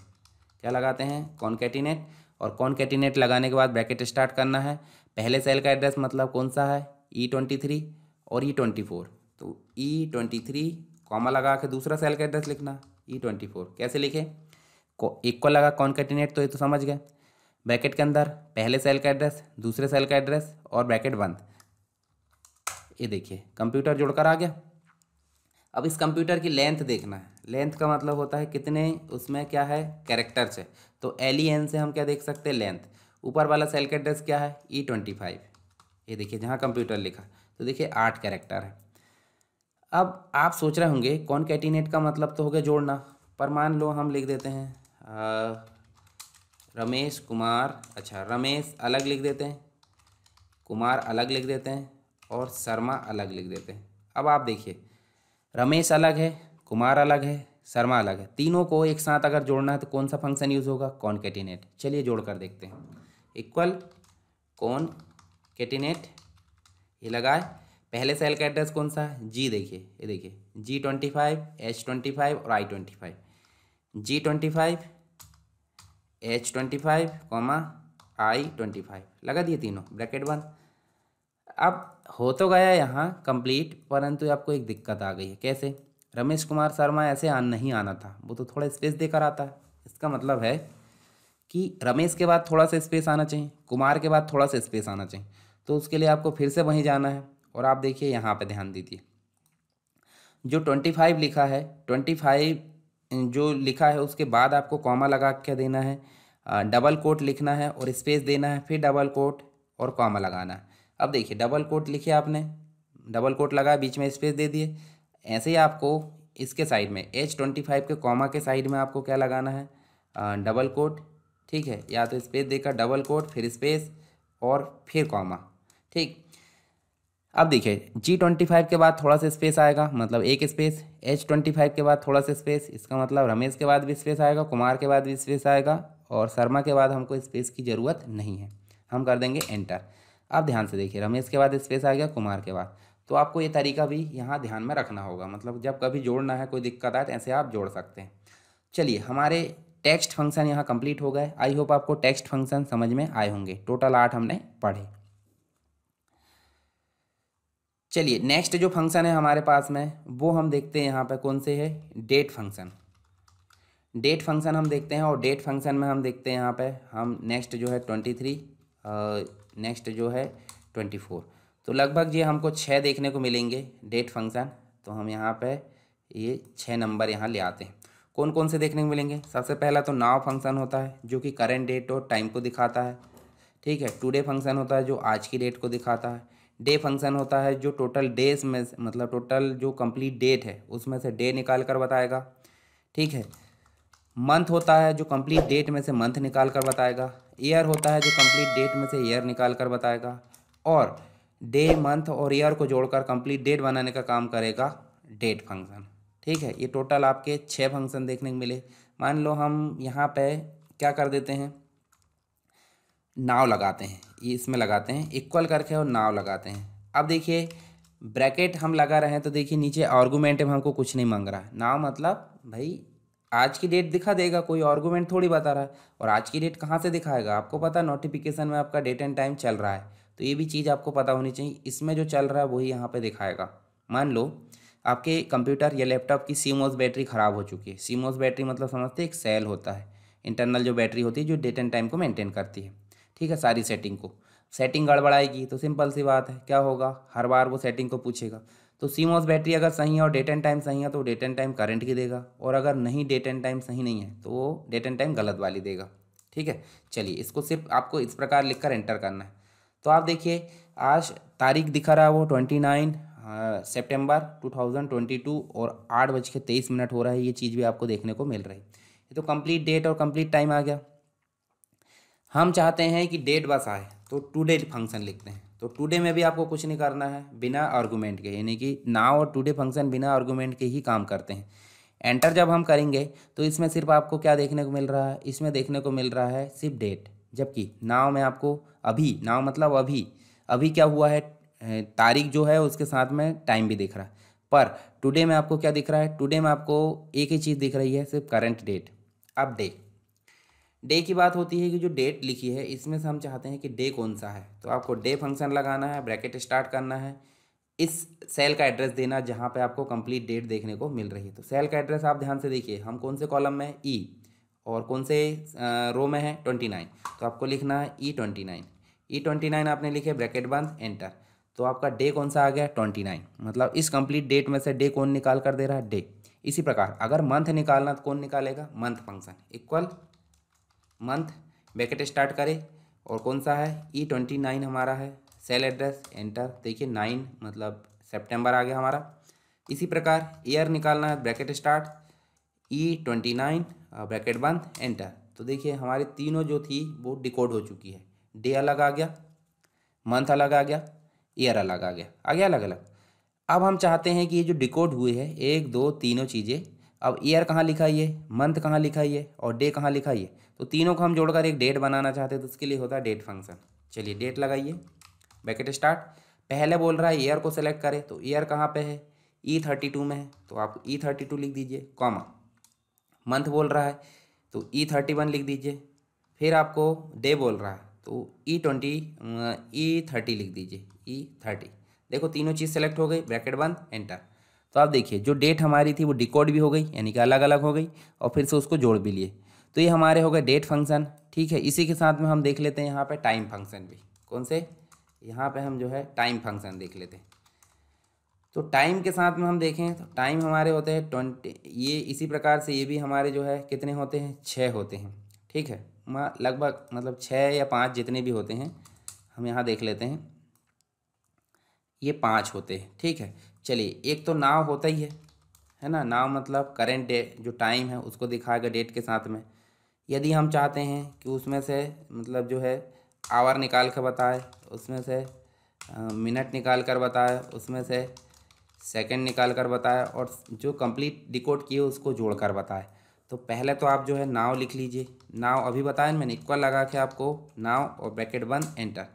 क्या लगाते हैं कौन कैटिनेट और कौन कैटिनेट लगाने के बाद ब्रैकेट स्टार्ट करना है पहले सेल का एड्रेस मतलब कौन सा है ई ट्वेंटी थ्री और ई ट्वेंटी फोर तो ई ट्वेंटी थ्री कॉमा लगा के दूसरा सेल का एड्रेस लिखना ई ट्वेंटी फोर कैसे लिखे इक्वल लगा कॉन्केटिनेट तो ये तो समझ गए ब्रैकेट के अंदर पहले सेल का एड्रेस दूसरे सेल का एड्रेस और ब्रैकेट बंद ये देखिए कंप्यूटर जोड़कर आ गया अब इस कंप्यूटर की लेंथ देखना है लेंथ का मतलब होता है कितने उसमें क्या है कैरेक्टर्स है तो एल ई एन से हम क्या देख सकते हैं लेंथ ऊपर वाला सेल का एड्रेस क्या है ई ट्वेंटी फाइव ये देखिए जहाँ कंप्यूटर लिखा तो देखिए आठ कैरेक्टर है अब आप सोच रहे होंगे कौन कैटिनेट का मतलब तो हो गया जोड़ना पर मान लो हम लिख देते हैं आ, रमेश कुमार अच्छा रमेश अलग लिख देते हैं कुमार अलग लिख देते हैं और शर्मा अलग लिख देते हैं अब आप देखिए रमेश अलग है कुमार अलग है शर्मा अलग है तीनों को एक साथ अगर जोड़ना है तो कौन सा फंक्शन यूज़ होगा कौन कैटिनेट चलिए जोड़ कर देखते हैं इक्वल कौन कैटिनेट ये लगाए पहले सेल का एड्रेस कौन सा है जी देखिए ये देखिए G twenty five H twenty five और I twenty five G twenty five H twenty five comma I twenty five लगा दिए तीनों ब्रैकेट बंद अब हो तो गया यहाँ कंप्लीट परंतु आपको एक दिक्कत आ गई है कैसे रमेश कुमार शर्मा ऐसे आन नहीं आना था वो तो थोड़ा स्पेस देकर आता है इसका मतलब है कि रमेश के बाद थोड़ा सा स्पेस आना चाहिए कुमार के बाद थोड़ा सा स्पेस आना चाहिए तो उसके लिए आपको फिर से वहीं जाना है और आप देखिए यहाँ पे ध्यान दीजिए जो ट्वेंटी फाइव लिखा है ट्वेंटी फाइव जो लिखा है उसके बाद आपको कॉमा लगा के देना है डबल कोट लिखना है और स्पेस देना है फिर डबल कोट और कॉमा लगाना है अब देखिए डबल कोट लिखे आपने डबल कोट लगा बीच में स्पेस दे दिए ऐसे ही आपको इसके साइड में एच ट्वेंटी फाइव के कॉमा के साइड में आपको क्या लगाना है आ, डबल कोट ठीक है या तो स्पेस देकर डबल कोट फिर स्पेस और फिर कॉमा ठीक अब देखिए जी ट्वेंटी फाइव के बाद थोड़ा सा स्पेस आएगा मतलब एक स्पेस एच ट्वेंटी फाइव के बाद थोड़ा सा स्पेस इसका मतलब रमेश के बाद भी स्पेस आएगा कुमार के बाद भी स्पेस आएगा और शर्मा के बाद हमको स्पेस की ज़रूरत नहीं है हम कर देंगे एंटर अब ध्यान से देखिए रमेश के बाद स्पेस आ गया कुमार के बाद तो आपको ये तरीका भी यहाँ ध्यान में रखना होगा मतलब जब कभी जोड़ना है कोई दिक्कत आए तो ऐसे आप जोड़ सकते हैं चलिए हमारे टेक्स्ट फंक्शन यहाँ कंप्लीट हो गए आई होप आपको टेक्स्ट फंक्शन समझ में आए होंगे टोटल आठ हमने पढ़े चलिए नेक्स्ट जो फंक्शन है हमारे पास में वो हम देखते हैं यहाँ पर कौन से है डेट फंक्शन डेट फंक्शन हम देखते हैं और डेट फंक्शन में हम देखते हैं यहाँ पे हम नेक्स्ट जो है ट्वेंटी थ्री नेक्स्ट जो है ट्वेंटी फोर तो लगभग ये हमको छः देखने को मिलेंगे डेट फंक्शन तो हम यहाँ पे ये छः नंबर यहाँ ले आते हैं कौन कौन से देखने को मिलेंगे सबसे पहला तो नाव फंक्शन होता है जो कि करेंट डेट और टाइम को दिखाता है ठीक है टूडे फंक्शन होता है जो आज की डेट को दिखाता है डे फंक्शन होता है जो टोटल डेज में मतलब टोटल जो कंप्लीट डेट है उसमें से डे निकाल कर बताएगा ठीक है मंथ होता है जो कंप्लीट डेट में से मंथ निकाल कर बताएगा ईयर होता है जो कंप्लीट डेट में से ईयर निकाल कर बताएगा और डे मंथ और ईयर को जोड़कर कंप्लीट डेट बनाने का काम करेगा डेट फंक्शन ठीक है ये टोटल आपके छः फंक्शन देखने को मिले मान लो हम यहाँ पे क्या कर देते हैं नाव लगाते हैं ये इसमें लगाते हैं इक्वल करके और नाव लगाते हैं अब देखिए ब्रैकेट हम लगा रहे हैं तो देखिए नीचे आर्गूमेंट में हमको कुछ नहीं मांग रहा नाव मतलब भाई आज की डेट दिखा देगा कोई आर्गूमेंट थोड़ी बता रहा है और आज की डेट कहाँ से दिखाएगा आपको पता नोटिफिकेशन में आपका डेट एंड टाइम चल रहा है तो ये भी चीज़ आपको पता होनी चाहिए इसमें जो चल रहा है वही यहाँ पर दिखाएगा मान लो आपके कंप्यूटर या लैपटॉप की सीमोस बैटरी ख़राब हो चुकी है सीमोस बैटरी मतलब समझते एक सेल होता है इंटरनल जो बैटरी होती है जो डेट एंड टाइम को मेंटेन करती है ठीक है सारी सेटिंग को सेटिंग गड़बड़ाएगी तो सिंपल सी बात है क्या होगा हर बार वो सेटिंग को पूछेगा तो सीमोस बैटरी अगर सही है और डेट एंड टाइम सही है तो डेट एंड टाइम करंट की देगा और अगर नहीं डेट एंड टाइम सही नहीं है तो वो डेट एंड टाइम गलत वाली देगा ठीक है चलिए इसको सिर्फ आपको इस प्रकार लिख कर एंटर करना है तो आप देखिए आज तारीख दिखा रहा है वो twenty nine September two thousand twenty two और आठ बज के तेईस मिनट हो रहा है ये चीज़ भी आपको देखने को मिल रही है ये तो कम्प्लीट डेट और कंप्लीट टाइम आ गया हम चाहते हैं कि डेट बस आए तो टुडे फंक्शन लिखते हैं तो टुडे में भी आपको कुछ नहीं करना है बिना आर्गूमेंट के यानी कि नाव और टुडे फंक्शन बिना आर्गूमेंट के ही काम करते हैं एंटर जब हम करेंगे तो इसमें सिर्फ आपको क्या देखने को मिल रहा है इसमें देखने को मिल रहा है सिर्फ डेट जबकि नाव में आपको अभी नाव मतलब अभी अभी क्या हुआ है तारीख जो है उसके साथ में टाइम भी दिख रहा है पर टुडे में आपको क्या दिख रहा है टुडे में आपको एक ही चीज़ दिख रही है सिर्फ करंट डेट अपडेट डे की बात होती है कि जो डेट लिखी है इसमें से हम चाहते हैं कि डे कौन सा है तो आपको डे फंक्शन लगाना है ब्रैकेट स्टार्ट करना है इस सेल का एड्रेस देना जहाँ पे आपको कंप्लीट डेट देखने को मिल रही है तो सेल का एड्रेस आप ध्यान से देखिए हम कौन से कॉलम में ई और कौन से रो में है ट्वेंटी नाइन तो आपको लिखना है E twenty nine E twenty nine आपने लिखे ब्रैकेट बंद एंटर तो आपका डे कौन सा आ गया ट्वेंटी नाइन मतलब इस कंप्लीट डेट में से डे कौन निकाल कर दे रहा है डे इसी प्रकार अगर मंथ निकालना तो कौन निकालेगा month function equal month bracket start करें और कौन सा है ई ट्वेंटी नाइन हमारा है सेल एड्रेस एंटर देखिए नाइन मतलब सेप्टेम्बर आ गया हमारा इसी प्रकार ईयर निकालना है bracket start E twenty nine bracket बंद एंटर तो देखिए हमारी तीनों जो थी वो डिकोड हो चुकी है डे अलग आ गया मंथ अलग आ गया ईयर अलग आ गया आ गया अलग अलग अब हम चाहते हैं कि ये जो डिकोड हुए हैं एक दो तीनों चीज़ें अब ईयर कहाँ लिखा ये मंथ कहाँ लिखा ये और डे कहाँ लिखा ये तो तीनों को हम जोड़कर एक डेट बनाना चाहते हैं तो उसके लिए होता है डेट फंक्शन चलिए डेट लगाइए बैकेट स्टार्ट पहले बोल रहा है ईयर को सेलेक्ट करें तो ईयर कहाँ पे है ई थर्टी टू में है तो आप ई थर्टी टू लिख दीजिए कॉमा मंथ बोल रहा है तो ई थर्टी वन लिख दीजिए फिर आपको डे बोल रहा है तो ई ट्वेंटी ई थर्टी लिख दीजिए ई e थर्टी देखो तीनों चीज़ सेलेक्ट हो गई ब्रैकेट बंद एंटर तो आप देखिए जो डेट हमारी थी वो डिकोड भी हो गई यानी कि अलग अलग हो गई और फिर से उसको जोड़ भी लिए तो ये हमारे हो गए डेट फंक्शन ठीक है इसी के साथ में हम देख लेते हैं यहाँ पे टाइम फंक्शन भी कौन से यहाँ पे हम जो है टाइम फंक्शन देख लेते हैं तो टाइम के साथ में हम देखें तो टाइम हमारे होते हैं ट्वेंटी ये इसी प्रकार से ये भी हमारे जो है कितने होते हैं छः होते हैं ठीक है लगभग मतलब छः या पाँच जितने भी होते हैं हम यहाँ देख लेते हैं ये पाँच होते हैं ठीक है चलिए एक तो नाव होता ही है है ना नाव मतलब करेंट डे जो टाइम है उसको दिखाएगा डेट के साथ में यदि हम चाहते हैं कि उसमें से मतलब जो है आवर निकाल कर बताए उसमें से मिनट निकाल कर बताए उसमें से सेकंड निकाल कर बताए और जो कंप्लीट डिकोड किए उसको जोड़ कर बताए तो पहले तो आप जो है नाव लिख लीजिए नाव अभी बताएं मैंने इक्वल लगा के आपको नाव और ब्रैकेट बंद एंटर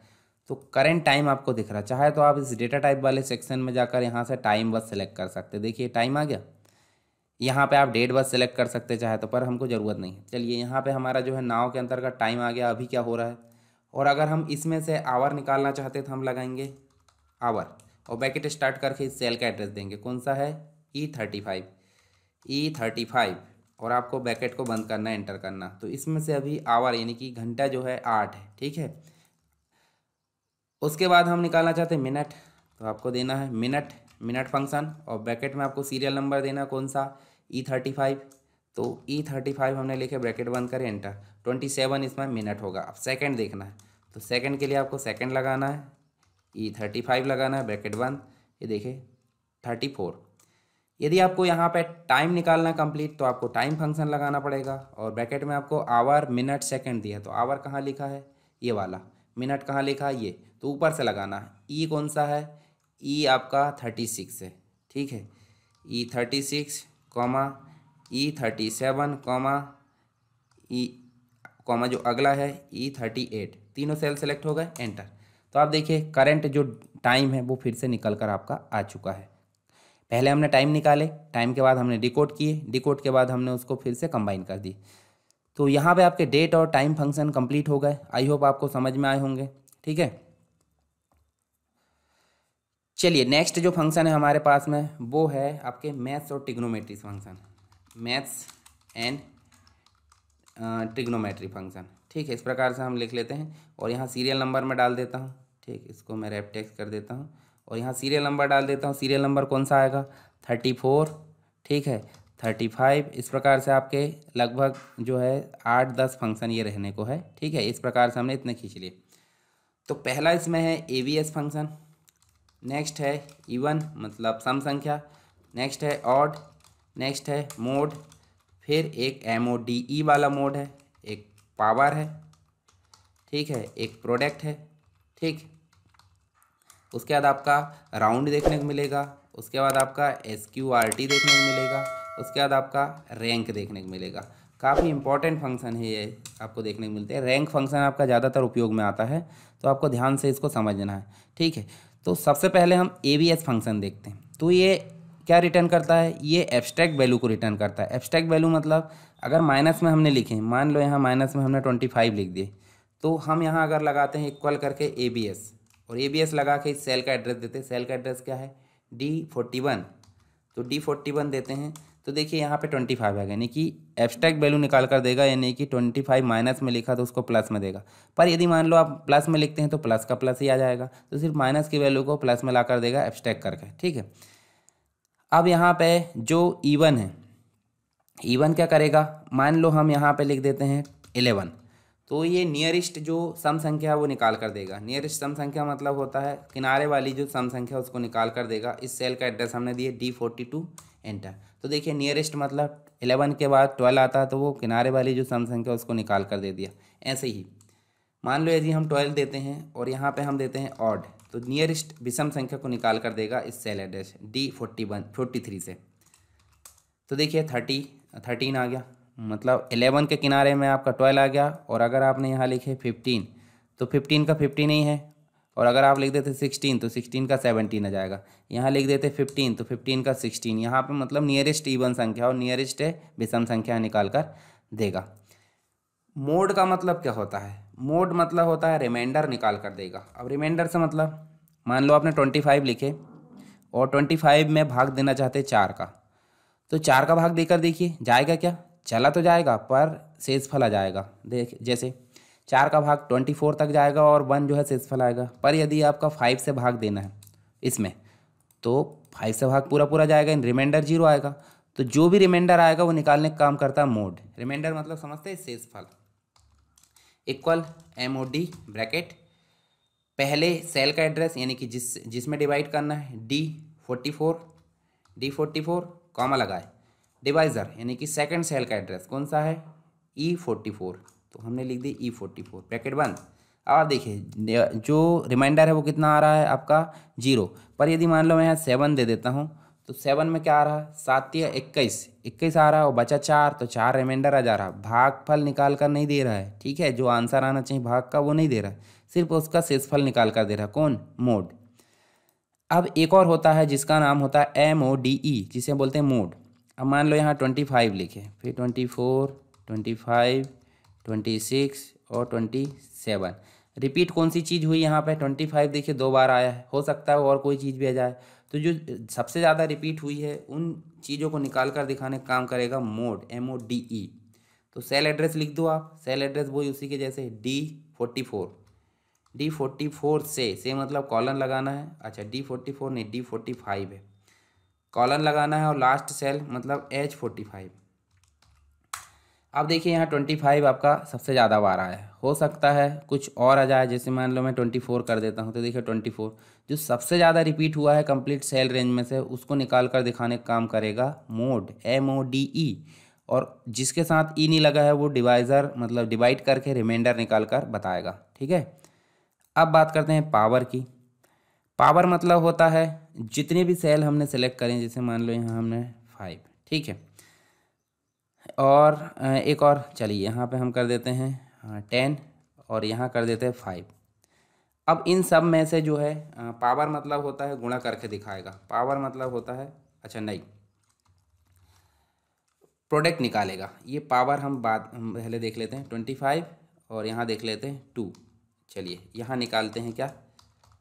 तो करेंट टाइम आपको दिख रहा है चाहे तो आप इस डेटा टाइप वाले सेक्शन में जाकर यहाँ से टाइम बस सेलेक्ट कर सकते देखिए टाइम आ गया यहाँ पे आप डेट बस सेलेक्ट कर सकते चाहे तो पर हमको ज़रूरत नहीं है चलिए यहाँ पे हमारा जो है नाव के अंतर्गत टाइम आ गया अभी क्या हो रहा है और अगर हम इसमें से आवर निकालना चाहते तो हम लगाएंगे आवर और बैकेट स्टार्ट करके इस सेल का एड्रेस देंगे कौन सा है E thirty five E thirty five और आपको बैकेट को बंद करना एंटर करना तो इसमें से अभी आवर यानी कि घंटा जो है आठ है ठीक है उसके बाद हम निकालना चाहते हैं मिनट तो आपको देना है मिनट मिनट फंक्शन और ब्रैकेट में आपको सीरियल नंबर देना कौन सा ई थर्टी फाइव तो ई थर्टी फाइव हमने लिखे ब्रैकेट बंद करें एंटर ट्वेंटी सेवन इसमें मिनट होगा अब सेकंड देखना है तो सेकंड के लिए आपको सेकंड लगाना है ई थर्टी फाइव लगाना है ब्रैकेट बंद ये देखे थर्टी फोर यदि आपको यहाँ पे टाइम निकालना है कम्प्लीट तो आपको टाइम फंक्शन लगाना पड़ेगा और ब्रैकेट में आपको आवर मिनट सेकेंड दिया तो आवर कहाँ लिखा है ये वाला मिनट कहाँ लिखा है ये तो ऊपर से लगाना है ई e कौन सा है ई e आपका थर्टी सिक्स है ठीक है E thirty six comma E thirty seven comma E comma जो अगला है ई थर्टी एट तीनों सेल सेलेक्ट हो गए एंटर तो आप देखिए करंट जो टाइम है वो फिर से निकल कर आपका आ चुका है पहले हमने टाइम निकाले टाइम के बाद हमने डिकोड किए डिकोड के बाद हमने उसको फिर से कंबाइन कर दी तो यहाँ पे आपके डेट और टाइम फंक्शन कंप्लीट हो गए आई होप आपको समझ में आए होंगे ठीक है चलिए नेक्स्ट जो फंक्शन है हमारे पास में वो है आपके मैथ्स और trigonometry function maths and trigonometry function ठीक है इस प्रकार से हम लिख लेते हैं और यहाँ सीरियल नंबर में डाल देता हूँ ठीक इसको मैं रेप टेक्स कर देता हूँ और यहाँ सीरियल नंबर डाल देता हूँ सीरियल नंबर कौन सा आएगा थर्टी फोर ठीक है थर्टी फाइव इस प्रकार से आपके लगभग जो है आठ दस फंक्शन ये रहने को है ठीक है इस प्रकार से हमने इतने खींच लिए तो पहला इसमें है A B S function next है इवन मतलब सम संख्या नेक्स्ट है ऑड नेक्स्ट है मोड फिर एक एम ओ डी ई वाला मोड है एक पावर है ठीक है एक प्रोडक्ट है ठीक उसके बाद आपका राउंड देखने को मिलेगा उसके बाद आपका एस क्यू आर टी देखने को मिलेगा उसके बाद आपका रैंक देखने को मिलेगा काफ़ी इंपॉर्टेंट फंक्शन है ये आपको देखने को मिलते हैं रैंक फंक्शन आपका ज़्यादातर उपयोग में आता है तो आपको ध्यान से इसको समझना है ठीक है तो सबसे पहले हम ए बी एस फंक्शन देखते हैं तो ये क्या रिटर्न करता है ये एब्स्ट्रैक्ट वैल्यू को रिटर्न करता है एब्स्ट्रैक्ट वैल्यू मतलब अगर माइनस में हमने लिखे मान लो यहाँ माइनस में हमने ट्वेंटी फाइव लिख दिए तो हम यहाँ अगर लगाते हैं इक्वल करके ए बी एस और ए बी एस लगा के इस सेल का एड्रेस देते हैं सेल का एड्रेस क्या है डी फोर्टी वन तो डी फोर्टी वन देते हैं तो देखिए यहाँ पे ट्वेंटी फाइव है यानी कि एब्सट्रैक्ट वैल्यू निकाल कर देगा यानी कि ट्वेंटी फाइव माइनस में लिखा तो उसको प्लस में देगा पर यदि मान लो आप प्लस में लिखते हैं तो प्लस का प्लस ही आ जाएगा तो सिर्फ माइनस की वैल्यू को प्लस में ला कर देगा एब्सट्रैक्ट करके ठीक है अब यहाँ पर जो ईवन है ईवन क्या करेगा मान लो हम यहाँ पर लिख देते हैं इलेवन तो ये नियरेस्ट जो सम संख्या है वो निकाल कर देगा नियरेस्ट सम संख्या मतलब होता है किनारे वाली जो सम संख्या उसको निकाल कर देगा इस सेल का एड्रेस हमने दिए डी फोर्टी टू एंटर तो देखिए नियरेस्ट मतलब इलेवन के बाद ट्वेल्व आता है तो वो किनारे वाली जो सम संख्या उसको निकाल कर दे दिया ऐसे ही मान लो यदि हम ट्वेल्व देते हैं और यहाँ पे हम देते हैं ऑड तो नियरेस्ट विषम संख्या को निकाल कर देगा इस cell address D forty one forty three से तो देखिए थर्टी थर्टीन आ गया मतलब एलेवन के किनारे में आपका ट्वेल्व आ गया और अगर आपने यहाँ लिखे फिफ्टीन तो फिफ्टीन का फिफ्टीन ही है और अगर आप लिख देते सिक्सटीन तो सिक्सटीन का सेवनटीन आ जाएगा यहाँ लिख देते फिफ्टीन तो फिफ्टीन का सिक्सटीन यहाँ पर मतलब नियरेस्ट ईवन संख्या और नियरेस्ट विषम संख्या निकाल कर देगा मोड का मतलब क्या होता है मोड मतलब होता है रिमाइंडर निकाल कर देगा अब रिमाइंडर से मतलब मान लो आपने ट्वेंटी फाइव लिखे और ट्वेंटी फाइव में भाग देना चाहते चार का तो चार का भाग देकर देखिए जाएगा क्या चला तो जाएगा पर शेषफल आ जाएगा देख जैसे चार का भाग ट्वेंटी फोर तक जाएगा और वन जो है सेसफल आएगा पर यदि आपका फाइव से भाग देना है इसमें तो फाइव से भाग पूरा पूरा जाएगा इन रिमाइंडर जीरो आएगा तो जो भी रिमाइंडर आएगा वो निकालने का काम करता है मोड रिमाइंडर मतलब समझते हैं फल equal M O D bracket पहले सेल का एड्रेस यानी कि जिस जिसमें डिवाइड करना है D forty four D forty four comma लगाए डिवाइज़र यानी कि सेकंड सेल का एड्रेस कौन सा है ई फोर्टी फोर तो हमने लिख दी ई फोर्टी फोर ब्रैकेट बंद अब देखिए जो रिमाइंडर है वो कितना आ रहा है आपका जीरो पर यदि मान लो मैं यहाँ सेवन दे देता हूँ तो सेवन में क्या आ रहा है सात या इक्कीस इक्कीस आ रहा है और बचा चार तो चार रिमाइंडर आ जा रहा है भागफल निकाल कर नहीं दे रहा है ठीक है जो आंसर आना चाहिए भाग का वो नहीं दे रहा सिर्फ उसका शेषफल निकाल कर दे रहा है कौन मोड अब एक और होता है जिसका नाम होता है एम ओ डी ई जिसे बोलते हैं मोड अब मान लो यहाँ ट्वेंटी फाइव लिखे फिर twenty four twenty five twenty six और ट्वेंटी सेवन रिपीट कौन सी चीज़ हुई यहाँ पे ट्वेंटी फाइव देखिए दो बार आया है हो सकता है और कोई चीज़ भी आ जाए तो जो सबसे ज़्यादा रिपीट हुई है उन चीज़ों को निकाल कर दिखाने का काम करेगा mode M O D E तो सेल एड्रेस लिख दो आप सेल एड्रेस वही उसी के जैसे D forty four D forty four से से मतलब कॉलन लगाना है अच्छा डी फोर्टी फोर नहीं डी फोर्टी फाइव है कॉलन लगाना है और लास्ट सेल मतलब एच फोर्टी फाइव अब देखिए यहाँ ट्वेंटी फाइव आपका सबसे ज़्यादा बार आया है हो सकता है कुछ और आ जाए जैसे मान लो मैं ट्वेंटी फोर कर देता हूँ तो देखिए ट्वेंटी फोर जो सबसे ज़्यादा रिपीट हुआ है कंप्लीट सेल रेंज में से उसको निकाल कर दिखाने का काम करेगा mode M O D E और जिसके साथ ई e नहीं लगा है वो डिवाइज़र मतलब डिवाइड करके रिमाइंडर निकाल कर बताएगा ठीक है अब बात करते हैं पावर की पावर मतलब होता है जितने भी सेल हमने सेलेक्ट करें जैसे मान लो यहाँ हमने फाइव ठीक है और एक और चलिए यहाँ पे हम कर देते हैं टेन और यहाँ कर देते हैं फाइव अब इन सब में से जो है पावर मतलब होता है गुणा करके दिखाएगा पावर मतलब होता है अच्छा नहीं प्रोडक्ट निकालेगा ये पावर हम बाद हम पहले देख लेते हैं ट्वेंटी फाइव और यहाँ देख लेते हैं टू चलिए यहाँ निकालते हैं क्या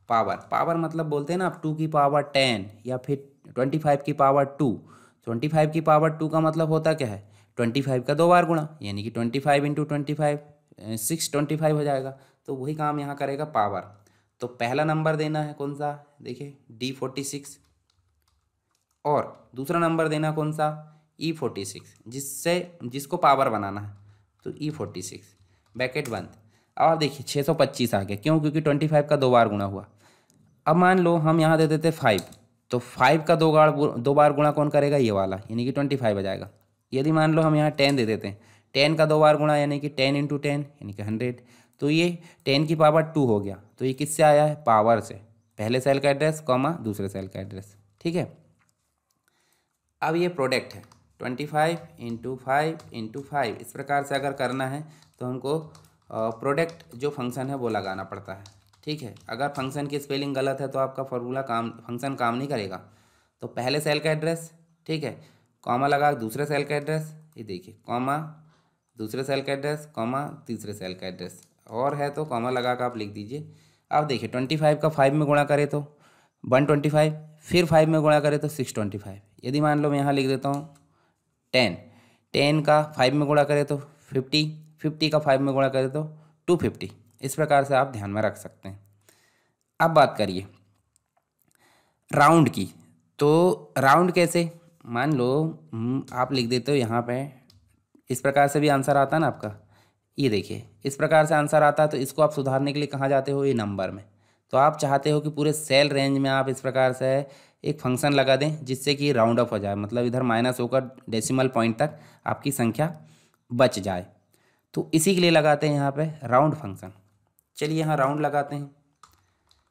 पावर पावर मतलब बोलते हैं ना आप टू की पावर टेन या फिर ट्वेंटी फाइव की पावर टू ट्वेंटी फाइव की पावर टू का मतलब होता क्या है ट्वेंटी फाइव का दो बार गुणा यानी कि twenty five into twenty five six twenty five हो जाएगा तो वही काम यहाँ करेगा पावर तो पहला नंबर देना है कौन सा देखिए डी फोर्टी सिक्स और दूसरा नंबर देना कौन सा ई फोर्टी सिक्स जिससे जिसको पावर बनाना है तो ई फोर्टी सिक्स बैकेट बंद अब आप देखिए छः सौ पच्चीस आ गया क्यों क्योंकि ट्वेंटी फाइव का दो बार गुणा हुआ अब मान लो हम यहाँ दे देते फाइव तो फाइव का दो बार दो बार गुणा कौन करेगा ये वाला यानी कि ट्वेंटी फाइव आ जाएगा यदि मान लो हम यहाँ टेन दे देते हैं टेन का दो बार गुणा यानी कि टेन इंटू टेन यानी कि हंड्रेड तो ये टेन की पावर टू हो गया तो ये किससे आया है पावर से पहले सेल का एड्रेस कॉमा दूसरे सेल का एड्रेस ठीक है अब ये प्रोडक्ट है twenty five into five into five इस प्रकार से अगर करना है तो हमको प्रोडक्ट जो फंक्शन है वो लगाना पड़ता है ठीक है अगर फंक्शन की स्पेलिंग गलत है तो आपका फॉर्मूला काम फंक्शन काम नहीं करेगा तो पहले सेल का एड्रेस ठीक है कॉमा लगा दूसरे सेल का एड्रेस ये देखिए कॉमा दूसरे सेल का एड्रेस कॉमा तीसरे सेल का एड्रेस और है तो कॉमा लगा कर आप लिख दीजिए अब देखिए ट्वेंटी फाइव का फाइव में गुणा करें तो वन ट्वेंटी फाइव फिर फाइव में गुणा करें तो सिक्स ट्वेंटी फाइव यदि मान लो मैं यहाँ लिख देता हूँ टेन टेन का फाइव में गुणा करें तो फिफ्टी फिफ्टी का फाइव में गुणा करें तो टू फिफ्टी इस प्रकार से आप ध्यान में रख सकते हैं अब बात करिए राउंड की तो राउंड कैसे मान लो हम्म, आप लिख देते हो यहाँ पे इस प्रकार से भी आंसर आता है ना आपका ये देखिए इस प्रकार से आंसर आता है तो इसको आप सुधारने के लिए कहाँ जाते हो ये नंबर में तो आप चाहते हो कि पूरे सेल रेंज में आप इस प्रकार से एक फंक्शन लगा दें जिससे कि राउंड अप हो जाए मतलब इधर माइनस होकर डेसिमल पॉइंट तक आपकी संख्या बच जाए तो इसी के लिए लगाते हैं यहाँ पे राउंड फंक्शन चलिए यहाँ राउंड लगाते हैं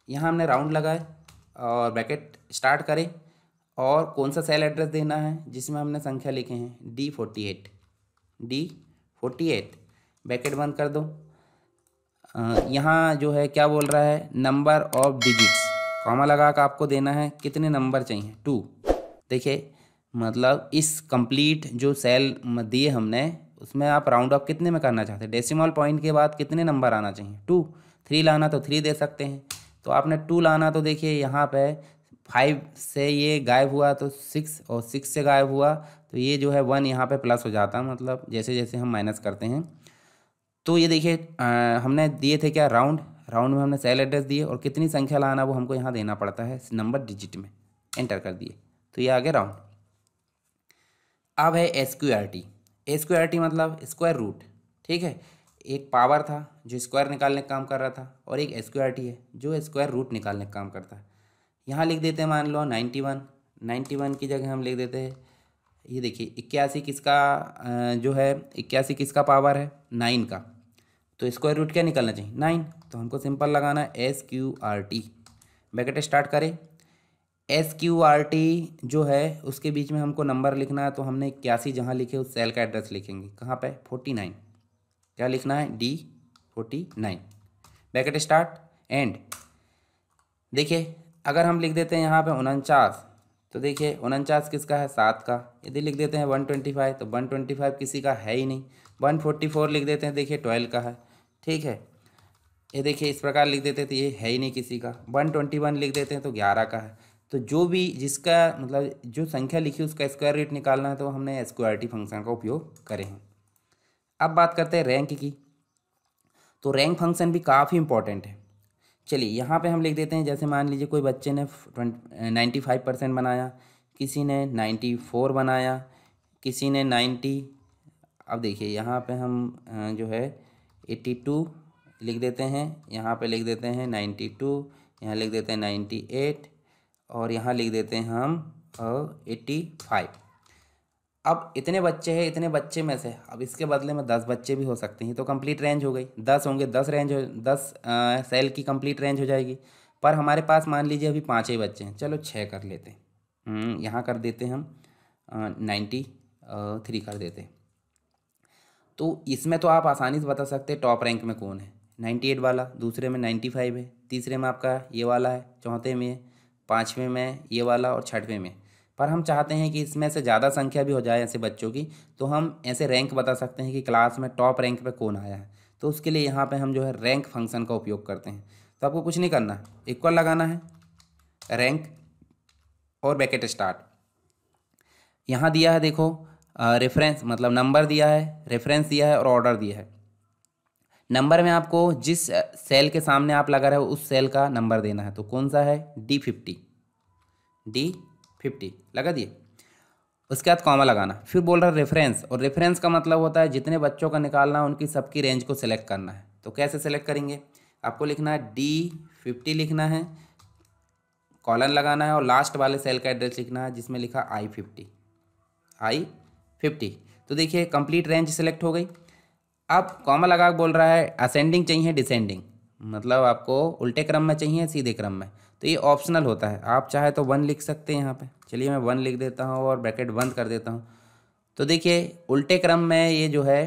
यहाँ हमने राउंड लगाए और ब्रैकेट स्टार्ट करें और कौन सा सेल एड्रेस देना है जिसमें हमने संख्या लिखे हैं D forty eight D forty eight bracket बंद कर दो यहाँ जो है क्या बोल रहा है नंबर ऑफ डिजिट्स कॉमा लगा कर आपको देना है कितने नंबर चाहिए टू देखिए मतलब इस कंप्लीट जो सेल दिए हमने उसमें आप राउंड ऑफ कितने में करना चाहते हैं डेसिमल पॉइंट के बाद कितने नंबर आना चाहिए टू थ्री लाना तो थ्री दे सकते हैं तो आपने टू लाना तो देखिए यहाँ पे फाइव से ये गायब हुआ तो सिक्स और सिक्स से गायब हुआ तो ये जो है वन यहाँ पे प्लस हो जाता है मतलब जैसे जैसे हम माइनस करते हैं तो ये देखिए हमने दिए थे क्या राउंड राउंड में हमने सेल एड्रेस दिए और कितनी संख्या लाना वो हमको यहाँ देना पड़ता है नंबर डिजिट में एंटर कर दिए तो ये आ गया राउंड अब है S Q R T S Q R T मतलब स्क्वायर रूट ठीक है एक पावर था जो स्क्वायर निकालने का काम कर रहा था और एक एस क्यू आर टी है जो स्क्वायर रूट निकालने का काम करता है यहाँ लिख देते हैं मान लो नाइन्टी वन नाइन्टी वन की जगह हम लिख देते हैं ये देखिए इक्यासी किसका जो है इक्यासी किसका पावर है नाइन का तो स्क्वायर रूट क्या निकलना चाहिए नाइन तो हमको सिंपल लगाना है S Q R T bracket start करें एस क्यू आर टी जो है उसके बीच में हमको नंबर लिखना है तो हमने इक्यासी जहाँ लिखे उस सेल का एड्रेस लिखेंगे कहाँ पर फोर्टी नाइन क्या लिखना है D forty nine bracket start and देखिए अगर हम लिख देते हैं यहाँ पे उनचास तो देखिए उनचास किसका है सात का यदि लिख देते हैं वन ट्वेंटी फाइव तो वन ट्वेंटी फाइव किसी का है ही नहीं वन फोर्टी फोर लिख देते हैं देखिए ट्वेल्व का है ठीक है ये देखिए इस प्रकार लिख देते हैं तो ये है ही नहीं किसी का वन ट्वेंटी वन लिख देते हैं तो ग्यारह का है तो जो भी जिसका मतलब जो संख्या लिखी उसका स्क्वायर रेट निकालना है तो हमने स्क्वायरिटी फंक्शन का उपयोग करें अब बात करते हैं रैंक की तो रैंक फंक्शन भी काफ़ी इंपॉर्टेंट है चलिए यहाँ पे हम लिख देते हैं जैसे मान लीजिए कोई बच्चे ने नाइन्टी फाइव परसेंट बनाया किसी ने नाइन्टी फोर बनाया किसी ने नाइन्टी अब देखिए यहाँ पे हम जो है एट्टी टू लिख देते हैं यहाँ पे लिख देते हैं नाइन्टी टू यहाँ लिख देते हैं नाइन्टी एट और यहाँ लिख देते हैं हम एट्टी फाइव अब इतने बच्चे हैं इतने बच्चे में से अब इसके बदले में दस बच्चे भी हो सकते हैं तो कंप्लीट रेंज हो गई दस होंगे दस रेंज हो दस सेल की कंप्लीट रेंज हो जाएगी पर हमारे पास मान लीजिए अभी पाँच ही बच्चे हैं चलो छः कर लेते हैं हम्म, यहाँ कर देते हैं हम नाइन्टी थ्री कर देते तो इसमें तो आप आसानी से बता सकते हैं टॉप रैंक में कौन है नाइन्टी एट वाला दूसरे में नाइन्टी फाइव है तीसरे में आपका ये वाला है चौथे में पाँचवें में ये वाला और छठवें में पर हम चाहते हैं कि इसमें से ज़्यादा संख्या भी हो जाए ऐसे बच्चों की तो हम ऐसे रैंक बता सकते हैं कि क्लास में टॉप रैंक पर कौन आया है तो उसके लिए यहाँ पर हम जो है रैंक फंक्शन का उपयोग करते हैं तो आपको कुछ नहीं करना इक्वल लगाना है रैंक और बैकेट स्टार्ट यहाँ दिया है देखो रेफरेंस मतलब नंबर दिया है रेफरेंस दिया है और ऑर्डर दिया है नंबर में आपको जिस सेल के सामने आप लगा रहे हो उस सेल का नंबर देना है तो कौन सा है डी फिफ्टी डी फिफ्टी लगा दिए उसके बाद कॉमा लगाना फिर बोल रहा है रेफरेंस और रेफरेंस का मतलब होता है जितने बच्चों का निकालना है उनकी सबकी रेंज को सिलेक्ट करना है तो कैसे सिलेक्ट करेंगे आपको लिखना है डी फिफ्टी लिखना है कॉलन लगाना है और लास्ट वाले सेल का एड्रेस लिखना है जिसमें लिखा आई फिफ्टी आई फिफ्टी तो देखिए कंप्लीट रेंज सेलेक्ट हो गई अब कॉमा लगा बोल रहा है असेंडिंग चाहिए डिसेंडिंग मतलब आपको उल्टे क्रम में चाहिए सीधे क्रम में तो ये ऑप्शनल होता है आप चाहे तो वन लिख सकते हैं यहाँ पे चलिए मैं वन लिख देता हूँ और ब्रैकेट बंद कर देता हूँ तो देखिए उल्टे क्रम में ये जो है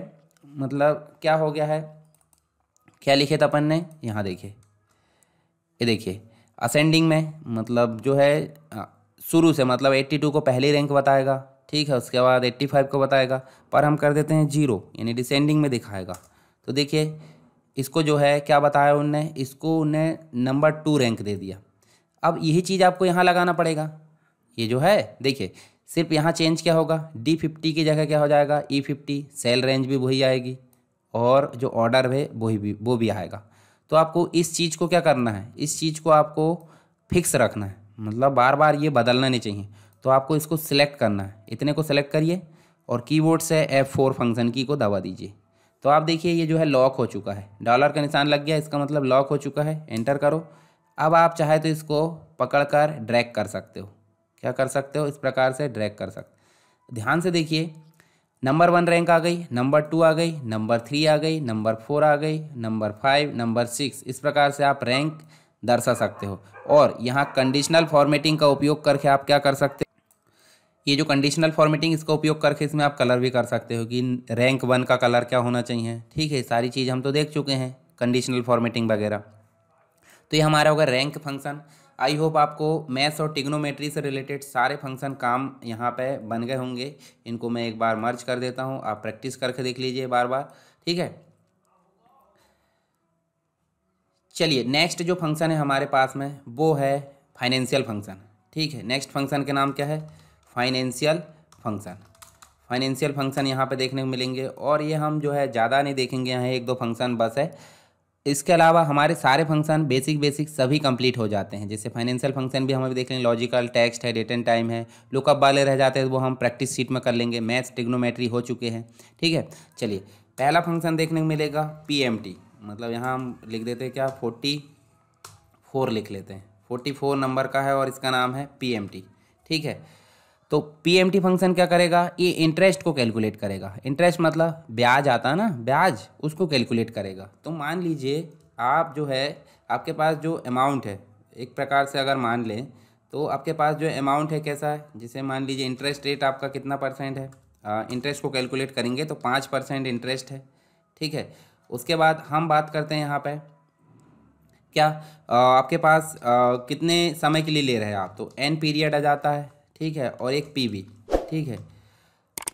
मतलब क्या हो गया है क्या लिखे था अपन ने यहाँ देखिए ये देखिए असेंडिंग में मतलब जो है शुरू से मतलब 82 को पहली रैंक बताएगा ठीक है उसके बाद 85 को बताएगा पर हम कर देते हैं जीरो यानी डिसेंडिंग में दिखाएगा तो देखिए इसको जो है क्या बताया उनने इसको उन्हें नंबर टू रैंक दे दिया अब यही चीज़ आपको यहाँ लगाना पड़ेगा ये जो है देखिए सिर्फ यहाँ चेंज क्या होगा डी फिफ्टी की जगह क्या हो जाएगा ई फिफ्टी सेल रेंज भी वही आएगी और जो ऑर्डर है वही भी वो भी आएगा तो आपको इस चीज़ को क्या करना है इस चीज़ को आपको फिक्स रखना है मतलब बार बार ये बदलना नहीं चाहिए तो आपको इसको सिलेक्ट करना है इतने को सिलेक्ट करिए और कीबोर्ड से एफ फोर फंक्शन की को दबा दीजिए तो आप देखिए ये जो है लॉक हो चुका है डॉलर का निशान लग गया इसका मतलब लॉक हो चुका है एंटर करो अब आप चाहे तो इसको पकड़ कर ड्रैग कर सकते हो क्या कर सकते हो इस प्रकार से ड्रैग कर सकते ध्यान से देखिए नंबर वन रैंक आ गई नंबर टू आ गई नंबर थ्री आ गई नंबर फोर आ गई नंबर फाइव नंबर सिक्स इस प्रकार से आप रैंक दर्शा सकते हो और यहाँ कंडीशनल फॉर्मेटिंग का उपयोग करके आप क्या कर सकते हो ये जो कंडीशनल फॉर्मेटिंग इसका उपयोग करके इसमें आप कलर भी कर सकते हो कि रैंक वन का कलर क्या होना चाहिए ठीक है सारी चीज़ हम तो देख चुके हैं कंडीशनल फॉर्मेटिंग वगैरह तो ये हमारा होगा रैंक फंक्शन आई होप आपको मैथ्स और टिग्नोमेट्री से रिलेटेड सारे फंक्शन काम यहाँ पे बन गए होंगे इनको मैं एक बार मर्ज कर देता हूँ आप प्रैक्टिस करके देख लीजिए बार बार ठीक है चलिए नेक्स्ट जो फंक्शन है हमारे पास में वो है फाइनेंशियल फंक्शन ठीक है नेक्स्ट फंक्शन के नाम क्या है फाइनेंशियल फंक्शन फाइनेंशियल फंक्शन यहाँ पे देखने को मिलेंगे और ये हम जो है ज़्यादा नहीं देखेंगे यहाँ एक दो फंक्शन बस है इसके अलावा हमारे सारे फंक्शन बेसिक बेसिक सभी कंप्लीट हो जाते हैं जैसे फाइनेंशियल फंक्शन भी हम अभी देख लेंगे लॉजिकल टेक्स्ट है एंड टाइम है लुकअप वाले रह जाते हैं वो हम प्रैक्टिस शीट में कर लेंगे मैथ्स टिग्नोमेट्री हो चुके हैं ठीक है चलिए पहला फंक्शन देखने को मिलेगा पी मतलब यहाँ हम लिख देते हैं क्या फोर्टी फोर लिख लेते हैं फोर्टी फोर नंबर का है और इसका नाम है पी ठीक है तो पीएमटी फंक्शन क्या करेगा ये इंटरेस्ट को कैलकुलेट करेगा इंटरेस्ट मतलब ब्याज आता है ना ब्याज उसको कैलकुलेट करेगा तो मान लीजिए आप जो है आपके पास जो अमाउंट है एक प्रकार से अगर मान लें तो आपके पास जो अमाउंट है कैसा है जिसे मान लीजिए इंटरेस्ट रेट आपका कितना परसेंट है इंटरेस्ट को कैलकुलेट करेंगे तो पाँच परसेंट इंटरेस्ट है ठीक है उसके बाद हम बात करते हैं यहाँ पर क्या आ, आपके पास आ, कितने समय के लिए ले रहे हैं आप तो एन पीरियड आ जाता है ठीक है और एक पी वी ठीक है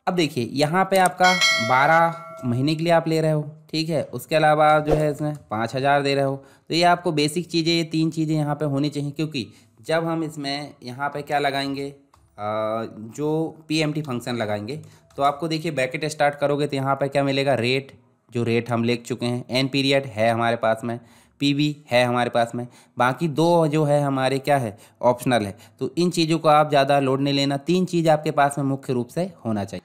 अब देखिए यहाँ पे आपका बारह महीने के लिए आप ले रहे हो ठीक है उसके अलावा जो है इसमें पाँच हज़ार दे रहे हो तो ये आपको बेसिक चीज़ें ये तीन चीज़ें यहाँ पे होनी चाहिए क्योंकि जब हम इसमें यहाँ पे क्या लगाएंगे आ, जो पीएमटी फंक्शन लगाएंगे तो आपको देखिए बैकेट स्टार्ट करोगे तो यहाँ पर क्या मिलेगा रेट जो रेट हम ले चुके हैं एन पीरियड है हमारे पास में पीवी है हमारे पास में बाकी दो जो है हमारे क्या है ऑप्शनल है तो इन चीज़ों को आप ज़्यादा लोड नहीं लेना तीन चीज़ आपके पास में मुख्य रूप से होना चाहिए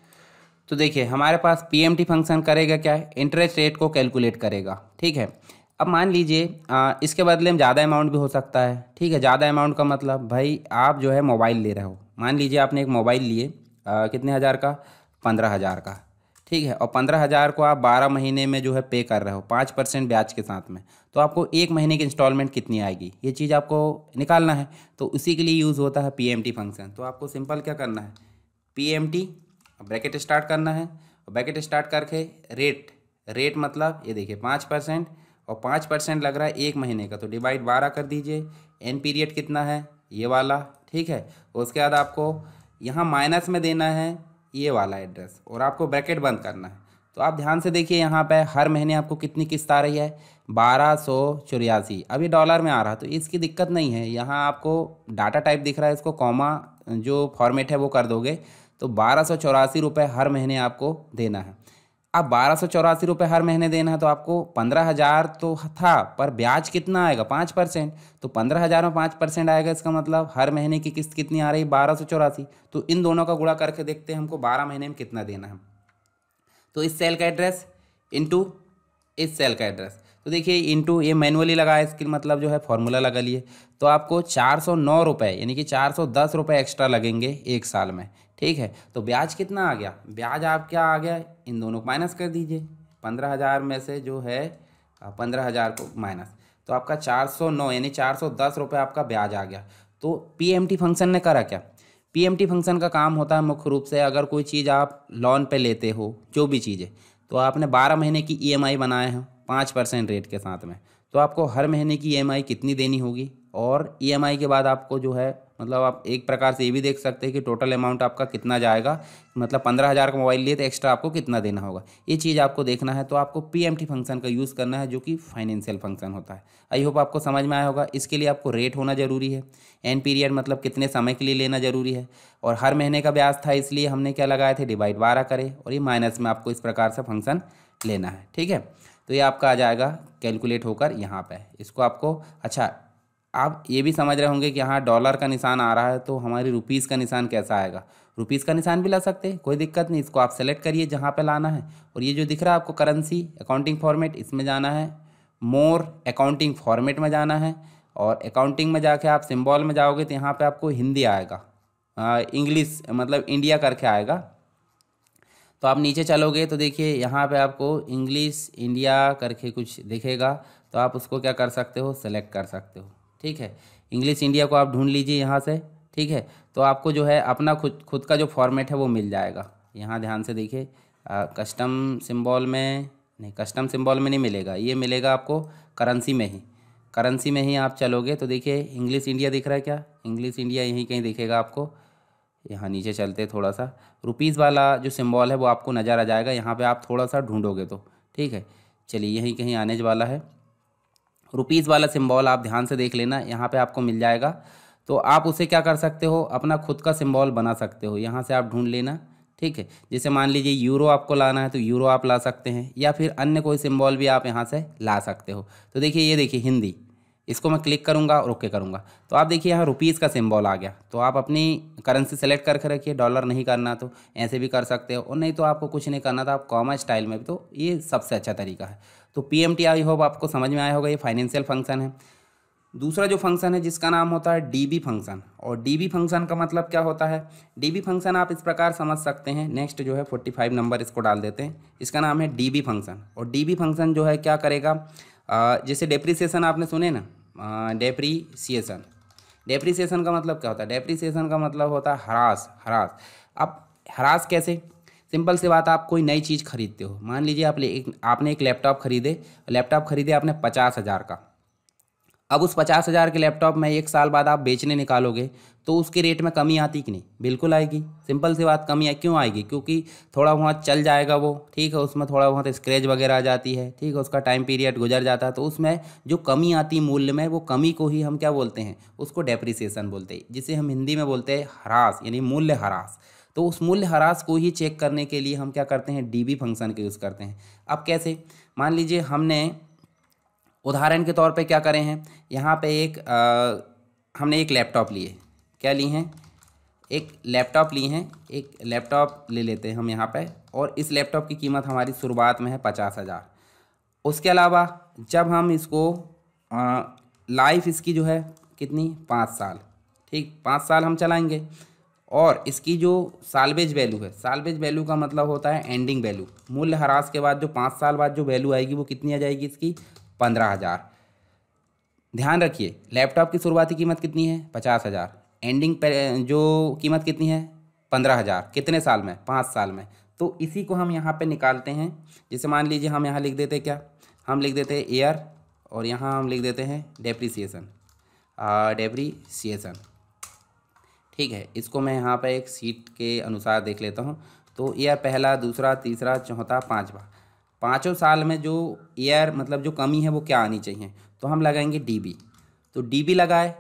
तो देखिए हमारे पास पीएमटी फंक्शन करेगा क्या है इंटरेस्ट रेट को कैलकुलेट करेगा ठीक है अब मान लीजिए इसके बदले में ज़्यादा अमाउंट भी हो सकता है ठीक है ज़्यादा अमाउंट का मतलब भाई आप जो है मोबाइल ले रहे हो मान लीजिए आपने एक मोबाइल लिए कितने हज़ार का पंद्रह हज़ार का ठीक है और पंद्रह हज़ार को आप बारह महीने में जो है पे कर रहे हो पाँच परसेंट ब्याज के साथ में तो आपको एक महीने की इंस्टॉलमेंट कितनी आएगी ये चीज़ आपको निकालना है तो उसी के लिए यूज़ होता है पी फंक्शन तो आपको सिंपल क्या करना है पी ब्रैकेट स्टार्ट करना है ब्रैकेट स्टार्ट करके रेट रेट मतलब ये देखिए पाँच परसेंट और पाँच परसेंट लग रहा है एक महीने का तो डिवाइड बारह कर दीजिए एन पीरियड कितना है ये वाला ठीक है उसके बाद आपको यहाँ माइनस में देना है ये वाला एड्रेस और आपको ब्रैकेट बंद करना है तो आप ध्यान से देखिए यहाँ पे हर महीने आपको कितनी किस्त आ रही है बारह सौ चौरासी अभी डॉलर में आ रहा तो इसकी दिक्कत नहीं है यहाँ आपको डाटा टाइप दिख रहा है इसको कॉमा जो फॉर्मेट है वो कर दोगे तो बारह सौ चौरासी रुपये हर महीने आपको देना है अब बारह सौ चौरासी रुपये हर महीने देना है तो आपको पंद्रह हज़ार तो था पर ब्याज कितना आएगा पाँच परसेंट तो पंद्रह हज़ार में पाँच परसेंट आएगा इसका मतलब हर महीने की किस्त कितनी आ रही है बारह सौ चौरासी तो इन दोनों का गुड़ा करके देखते हैं हमको बारह महीने में कितना देना है तो इस सेल का एड्रेस इंटू इस सेल का एड्रेस तो देखिए इनटू ये मैनुअली लगाए स्किल मतलब जो है फॉर्मूला लगा लिए तो आपको चार सौ नौ रुपये यानी कि चार सौ दस रुपये एक्स्ट्रा लगेंगे एक साल में ठीक है तो ब्याज कितना आ गया ब्याज आप क्या आ गया इन दोनों को माइनस कर दीजिए पंद्रह हज़ार में से जो है पंद्रह हज़ार को माइनस तो आपका चार सौ नौ यानी चार सौ दस रुपये आपका ब्याज आ गया तो टी फंक्शन ने करा क्या टी फंक्शन का काम होता है मुख्य रूप से अगर कोई चीज़ आप लोन पर लेते हो जो भी चीज़ें तो आपने बारह महीने की आई e बनाए हो पाँच परसेंट रेट के साथ में तो आपको हर महीने की ई e कितनी देनी होगी और ई e के बाद आपको जो है मतलब आप एक प्रकार से ये भी देख सकते हैं कि टोटल अमाउंट आपका कितना जाएगा मतलब पंद्रह हज़ार का मोबाइल लिए तो एक्स्ट्रा आपको कितना देना होगा ये चीज़ आपको देखना है तो आपको पी फंक्शन का यूज़ करना है जो कि फाइनेंशियल फंक्शन होता है आई होप आपको समझ में आया होगा इसके लिए आपको रेट होना ज़रूरी है एन पीरियड मतलब कितने समय के लिए लेना ज़रूरी है और हर महीने का ब्याज था इसलिए हमने क्या लगाए थे डिवाइड बारह करें और ये माइनस में आपको इस प्रकार से फंक्शन लेना है ठीक है तो ये आपका आ जाएगा कैलकुलेट होकर यहाँ पे इसको आपको अच्छा आप ये भी समझ रहे होंगे कि हाँ डॉलर का निशान आ रहा है तो हमारी रुपीज़ का निशान कैसा आएगा रुपीज़ का निशान भी ला सकते हैं कोई दिक्कत नहीं इसको आप सेलेक्ट करिए जहाँ पे लाना है और ये जो दिख रहा है आपको करेंसी अकाउंटिंग फॉर्मेट इसमें जाना है मोर अकाउंटिंग फॉर्मेट में जाना है और अकाउंटिंग में जाके आप सिम्बॉल में जाओगे तो यहाँ पर आपको हिंदी आएगा इंग्लिश मतलब इंडिया करके आएगा तो आप नीचे चलोगे तो देखिए यहाँ पे आपको इंग्लिश इंडिया करके कुछ दिखेगा तो आप उसको क्या कर सकते हो सेलेक्ट कर सकते हो ठीक है इंग्लिश इंडिया को आप ढूंढ लीजिए यहाँ से ठीक है तो आपको जो है अपना खुद खुद का जो फॉर्मेट है वो मिल जाएगा यहाँ ध्यान से देखिए कस्टम सिम्बॉल में नहीं कस्टम सिम्बॉल में नहीं मिलेगा ये मिलेगा आपको करेंसी में ही करेंसी में ही आप चलोगे तो देखिए इंग्लिश इंडिया दिख रहा है क्या इंग्लिश इंडिया यहीं कहीं दिखेगा आपको यहाँ नीचे चलते थोड़ा सा रुपीज़ वाला जो सिम्बॉल है वो आपको नज़र आ जाएगा यहाँ पे आप थोड़ा सा ढूंढोगे तो ठीक है चलिए यहीं कहीं आने वाला है रुपीज़ वाला सिम्बॉल आप ध्यान से देख लेना यहाँ पे आपको मिल जाएगा तो आप उसे क्या कर सकते हो अपना खुद का सिम्बॉल बना सकते हो यहाँ से आप ढूंढ लेना ठीक है जैसे मान लीजिए यूरो आपको लाना है तो यूरो आप ला सकते हैं या फिर अन्य कोई सिम्बॉल भी आप यहाँ से ला सकते हो तो देखिए ये देखिए हिंदी इसको मैं क्लिक करूँगा और ओके करूँगा तो आप देखिए यहाँ रुपीज़ का सिम्बॉल आ गया तो आप अपनी करेंसी सेलेक्ट करके रखिए डॉलर नहीं करना तो ऐसे भी कर सकते हो और नहीं तो आपको कुछ नहीं करना था तो आप कॉमा स्टाइल में भी तो ये सबसे अच्छा तरीका है तो P M T I hope आपको समझ में आया होगा ये फाइनेंशियल फंक्शन है दूसरा जो फंक्शन है जिसका नाम होता है बी फंक्शन और बी फंक्शन का मतलब क्या होता है बी फंक्शन आप इस प्रकार समझ सकते हैं नेक्स्ट जो है फोर्टी फाइव नंबर इसको डाल देते हैं इसका नाम है बी फंक्शन और बी फंक्शन जो है क्या करेगा जैसे डेप्रिसिएशन आपने सुने ना डेप्रीसीसन डेप्रीसीसन का मतलब क्या होता है डेप्रीसीसन का मतलब होता है हरास हरास अब हरास कैसे सिंपल सी बात आप कोई नई चीज़ खरीदते हो मान लीजिए आप ले, एक, आपने एक लैपटॉप खरीदे लैपटॉप खरीदे आपने पचास हज़ार का अब उस पचास हज़ार के लैपटॉप में एक साल बाद आप बेचने निकालोगे तो उसके रेट में कमी आती कि नहीं बिल्कुल आएगी सिंपल सी बात कमी आए क्यों आएगी क्योंकि थोड़ा बहुत चल जाएगा वो ठीक है उसमें थोड़ा बहुत स्क्रैच वगैरह आ जाती है ठीक है उसका टाइम पीरियड गुजर जाता है तो उसमें जो कमी आती मूल्य में वो कमी को ही हम क्या बोलते हैं उसको डेप्रिसिएशन बोलते हैं जिसे हम हिंदी में बोलते हैं हरास यानी मूल्य हरास तो उस मूल्य ह्रास को ही चेक करने के लिए हम क्या करते हैं बी फंक्शन का यूज़ करते हैं अब कैसे मान लीजिए हमने उदाहरण के तौर पे क्या करें हैं यहाँ पे एक आ, हमने एक लैपटॉप लिए क्या लिए हैं एक लैपटॉप लिए हैं एक लैपटॉप ले लेते हैं हम यहाँ पे और इस लैपटॉप की कीमत हमारी शुरुआत में है पचास हज़ार उसके अलावा जब हम इसको आ, लाइफ इसकी जो है कितनी पाँच साल ठीक पाँच साल हम चलाएंगे और इसकी जो सालवेज वैल्यू है सालवेज वैल्यू का मतलब होता है एंडिंग वैल्यू मूल्य ह्रास के बाद जो पाँच साल बाद जो वैल्यू आएगी वो कितनी आ जाएगी इसकी पंद्रह हज़ार ध्यान रखिए लैपटॉप की शुरुआती कीमत कितनी है पचास हज़ार एंडिंग जो कीमत कितनी है पंद्रह हज़ार कितने साल में पाँच साल में तो इसी को हम यहाँ पे निकालते हैं जैसे मान लीजिए हम यहाँ लिख देते क्या हम लिख देते हैं एयर और यहाँ हम लिख देते हैं डेप्रीसीसन डेप्रीसीसन ठीक है इसको मैं यहाँ पर एक सीट के अनुसार देख लेता हूँ तो एयर पहला दूसरा तीसरा चौथा पाँचवा पाँचों साल में जो ईयर मतलब जो कमी है वो क्या आनी चाहिए तो हम लगाएंगे डी तो डी लगाए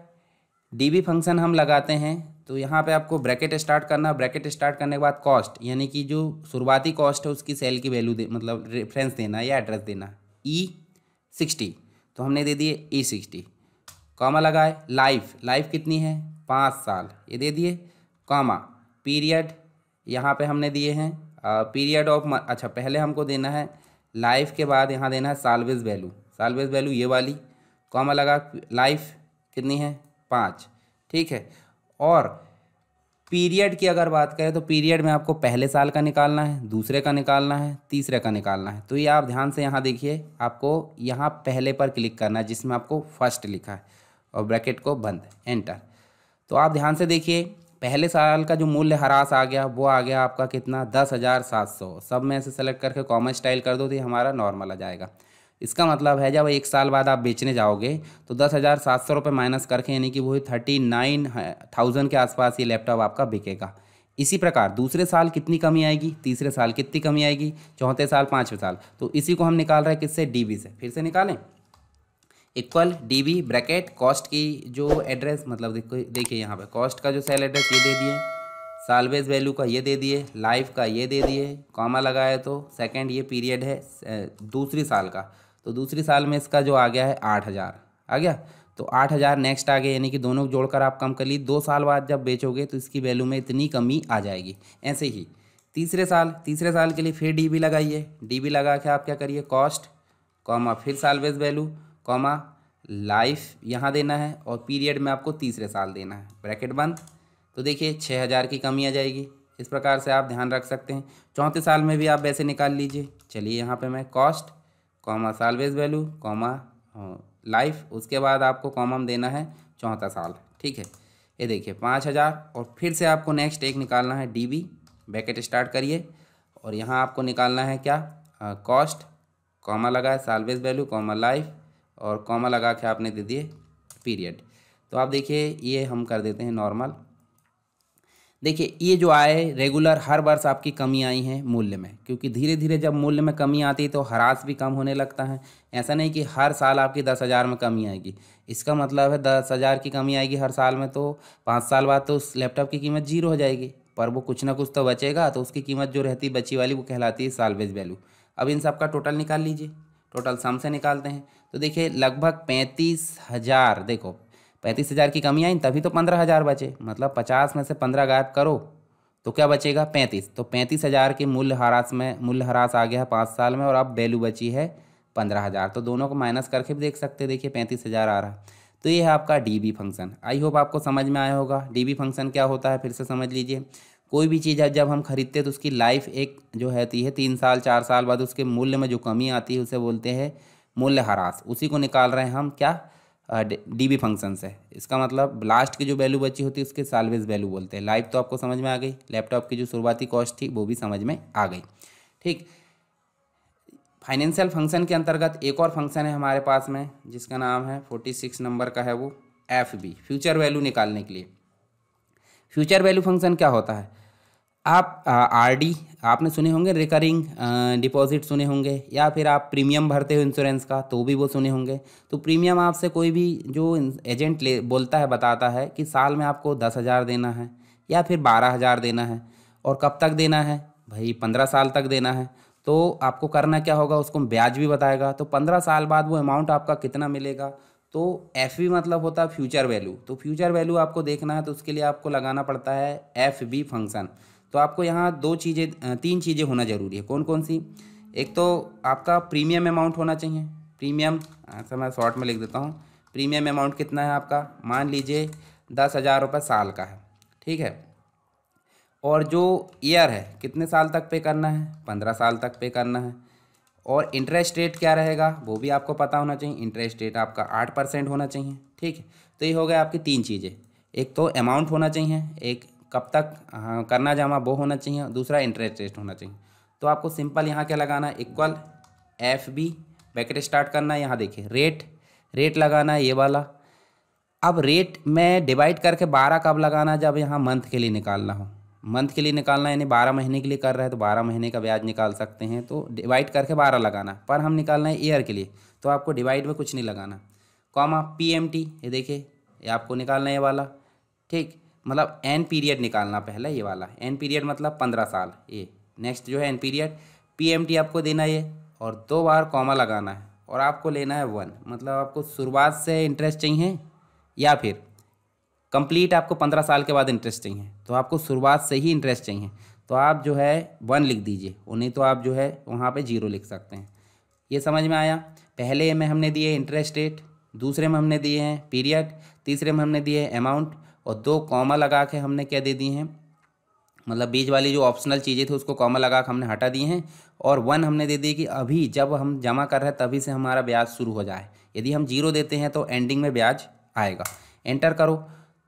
डी फंक्शन हम लगाते हैं तो यहाँ पे आपको ब्रैकेट स्टार्ट करना ब्रैकेट स्टार्ट करने के बाद कॉस्ट यानी कि जो शुरुआती कॉस्ट है उसकी सेल की वैल्यू दे मतलब रेफरेंस देना या एड्रेस देना ई e सिक्सटी तो हमने दे दिए ई सिक्सटी कॉमा लगाए लाइफ लाइफ कितनी है पाँच साल ये दे दिए कॉमा पीरियड यहाँ पे हमने दिए हैं पीरियड ऑफ अच्छा पहले हमको देना है लाइफ के बाद यहाँ देना है सालवेज वैल्यू सालवेज वैल्यू ये वाली कॉमा लगा लाइफ कितनी है पाँच ठीक है और पीरियड की अगर बात करें तो पीरियड में आपको पहले साल का निकालना है दूसरे का निकालना है तीसरे का निकालना है तो ये आप ध्यान से यहाँ देखिए आपको यहाँ पहले पर क्लिक करना है जिसमें आपको फर्स्ट लिखा है और ब्रैकेट को बंद एंटर तो आप ध्यान से देखिए पहले साल का जो मूल्य ह्रास आ गया वो आ गया आपका कितना दस हज़ार सात सौ सब में से सेलेक्ट करके कॉमन स्टाइल कर दो तो ये हमारा नॉर्मल आ जाएगा इसका मतलब है जब एक साल बाद आप बेचने जाओगे तो दस हज़ार सात सौ रुपये माइनस करके यानी कि वही थर्टी नाइन थाउजेंड के आसपास ये लैपटॉप आपका बिकेगा इसी प्रकार दूसरे साल कितनी कमी आएगी तीसरे साल कितनी कमी आएगी चौथे साल पाँचवें साल तो इसी को हम निकाल रहे हैं किससे डी से फिर से निकालें equal D B bracket cost की जो एड्रेस मतलब देखिए यहाँ पे कॉस्ट का जो सेल एड्रेस ये दे दिए सालवेज वैल्यू का ये दे दिए लाइफ का ये दे दिए कॉमा लगाए तो सेकंड ये पीरियड है दूसरी साल का तो दूसरी साल में इसका जो आ गया है आठ हज़ार आ गया तो आठ हज़ार नेक्स्ट आ गया यानी कि दोनों को जोड़कर आप कम कर ली दो साल बाद जब बेचोगे तो इसकी वैल्यू में इतनी कमी आ जाएगी ऐसे ही तीसरे साल तीसरे साल के लिए फिर डी लगाइए डी लगा के आप क्या करिए कॉस्ट कॉमा फिर सालवेज वैल्यू कॉमा लाइफ यहाँ देना है और पीरियड में आपको तीसरे साल देना है ब्रैकेट बंद तो देखिए छः हज़ार की कमी आ जाएगी इस प्रकार से आप ध्यान रख सकते हैं चौंतीस साल में भी आप वैसे निकाल लीजिए चलिए यहाँ पे मैं cost comma salvage value comma life उसके बाद आपको कॉमम देना है चौथा साल ठीक है ये देखिए पाँच हज़ार और फिर से आपको नेक्स्ट एक निकालना है डी बी ब्रैकेट स्टार्ट करिए और यहाँ आपको निकालना है क्या कॉस्ट कॉमा लगाए सालवेज वैल्यू कॉमा लाइफ और कॉमा लगा के आपने दे दिए पीरियड तो आप देखिए ये हम कर देते हैं नॉर्मल देखिए ये जो आए रेगुलर हर वर्ष आपकी कमी आई है मूल्य में क्योंकि धीरे धीरे जब मूल्य में कमी आती है तो हरास भी कम होने लगता है ऐसा नहीं कि हर साल आपकी दस हज़ार में कमी आएगी इसका मतलब है दस हज़ार की कमी आएगी हर साल में तो पाँच साल बाद तो उस लैपटॉप की कीमत जीरो हो जाएगी पर वो कुछ ना कुछ तो बचेगा तो उसकी कीमत जो रहती बची वाली वो कहलाती है सालवेज वैल्यू अब इन सब का टोटल निकाल लीजिए टोटल सम से निकालते हैं तो देखिए लगभग पैंतीस हज़ार देखो पैंतीस हज़ार की कमी आई तभी तो पंद्रह हज़ार बचे मतलब पचास में से पंद्रह गायब करो तो क्या बचेगा पैंतीस तो पैंतीस हज़ार के मूल्य ह्रास में मूल्य ह्रास आ गया है पाँच साल में और अब वैल्यू बची है पंद्रह हज़ार तो दोनों को माइनस करके भी देख सकते हैं देखिए पैंतीस हज़ार आ रहा है तो ये है आपका डी फंक्शन आई होप आपको समझ में आया होगा डी फंक्शन क्या होता है फिर से समझ लीजिए कोई भी चीज़ जब हम खरीदते हैं तो उसकी लाइफ एक जो रहती है तीन साल चार साल बाद उसके मूल्य में जो कमी आती है उसे बोलते हैं मूल्य ह्रास उसी को निकाल रहे हैं हम क्या डी बी फंक्शन से इसका मतलब लास्ट की जो वैल्यू बची होती है उसके सालवेज वैल्यू बोलते हैं लाइफ तो आपको समझ में आ गई लैपटॉप की जो शुरुआती कॉस्ट थी वो भी समझ में आ गई ठीक फाइनेंशियल फंक्शन के अंतर्गत एक और फंक्शन है हमारे पास में जिसका नाम है फोर्टी सिक्स नंबर का है वो एफ बी फ्यूचर वैल्यू निकालने के लिए फ्यूचर वैल्यू फंक्शन क्या होता है आप आरडी आपने सुने होंगे रिकरिंग डिपॉजिट सुने होंगे या फिर आप प्रीमियम भरते हो इंश्योरेंस का तो भी वो सुने होंगे तो प्रीमियम आपसे कोई भी जो एजेंट ले बोलता है बताता है कि साल में आपको दस हज़ार देना है या फिर बारह हज़ार देना है और कब तक देना है भाई पंद्रह साल तक देना है तो आपको करना क्या होगा उसको ब्याज भी बताएगा तो पंद्रह साल बाद वो अमाउंट आपका कितना मिलेगा तो एफ मतलब होता है फ्यूचर वैल्यू तो फ्यूचर वैल्यू आपको देखना है तो उसके लिए आपको लगाना पड़ता है एफ बी फंक्शन तो आपको यहाँ दो चीज़ें तीन चीज़ें होना ज़रूरी है कौन कौन सी एक तो आपका प्रीमियम अमाउंट होना चाहिए प्रीमियम ऐसा मैं शॉर्ट में लिख देता हूँ प्रीमियम अमाउंट कितना है आपका मान लीजिए दस हज़ार रुपये साल का है ठीक है और जो ईयर है कितने साल तक पे करना है पंद्रह साल तक पे करना है और इंटरेस्ट रेट क्या रहेगा वो भी आपको पता होना चाहिए इंटरेस्ट रेट आपका आठ परसेंट होना चाहिए ठीक है तो ये हो गया आपकी तीन चीज़ें एक तो अमाउंट होना चाहिए एक कब तक हाँ, करना जमा वो होना चाहिए दूसरा इंटरेस्ट रेट होना चाहिए तो आपको सिंपल यहाँ क्या लगाना है equal F B bracket start करना है यहाँ देखिए रेट रेट लगाना है ये वाला अब रेट में डिवाइड करके बारह कब लगाना जब यहाँ मंथ के लिए निकालना हो मंथ के लिए निकालना यानी बारह महीने के लिए कर रहा है तो बारह महीने का ब्याज निकाल सकते हैं तो डिवाइड करके बारह लगाना पर हम निकालना है ईयर के लिए तो आपको डिवाइड में कुछ नहीं लगाना कॉमा पी एम टी ये देखिए ये आपको निकालना है ये वाला ठीक मतलब एन पीरियड निकालना पहले ये वाला एन पीरियड मतलब पंद्रह साल ये नेक्स्ट जो है एन पीरियड पीएमटी आपको देना है ये और दो बार कॉमा लगाना है और आपको लेना है वन मतलब आपको शुरुआत से इंटरेस्ट चाहिए या फिर कंप्लीट आपको पंद्रह साल के बाद इंटरेस्ट चाहिए तो आपको शुरुआत से ही इंटरेस्ट चाहिए तो आप जो है वन लिख दीजिए वो नहीं तो आप जो है वहाँ पे जीरो लिख सकते हैं ये समझ में आया पहले में हमने दिए इंटरेस्ट रेट दूसरे में हमने दिए हैं पीरियड तीसरे में हमने दिए अमाउंट और दो कॉमा लगा के हमने क्या दे दी हैं मतलब बीच वाली जो ऑप्शनल चीज़ें थी उसको कॉमा लगा के हमने हटा दिए हैं और वन हमने दे दी कि अभी जब हम जमा कर रहे हैं तभी से हमारा ब्याज शुरू हो जाए यदि हम जीरो देते हैं तो एंडिंग में ब्याज आएगा एंटर करो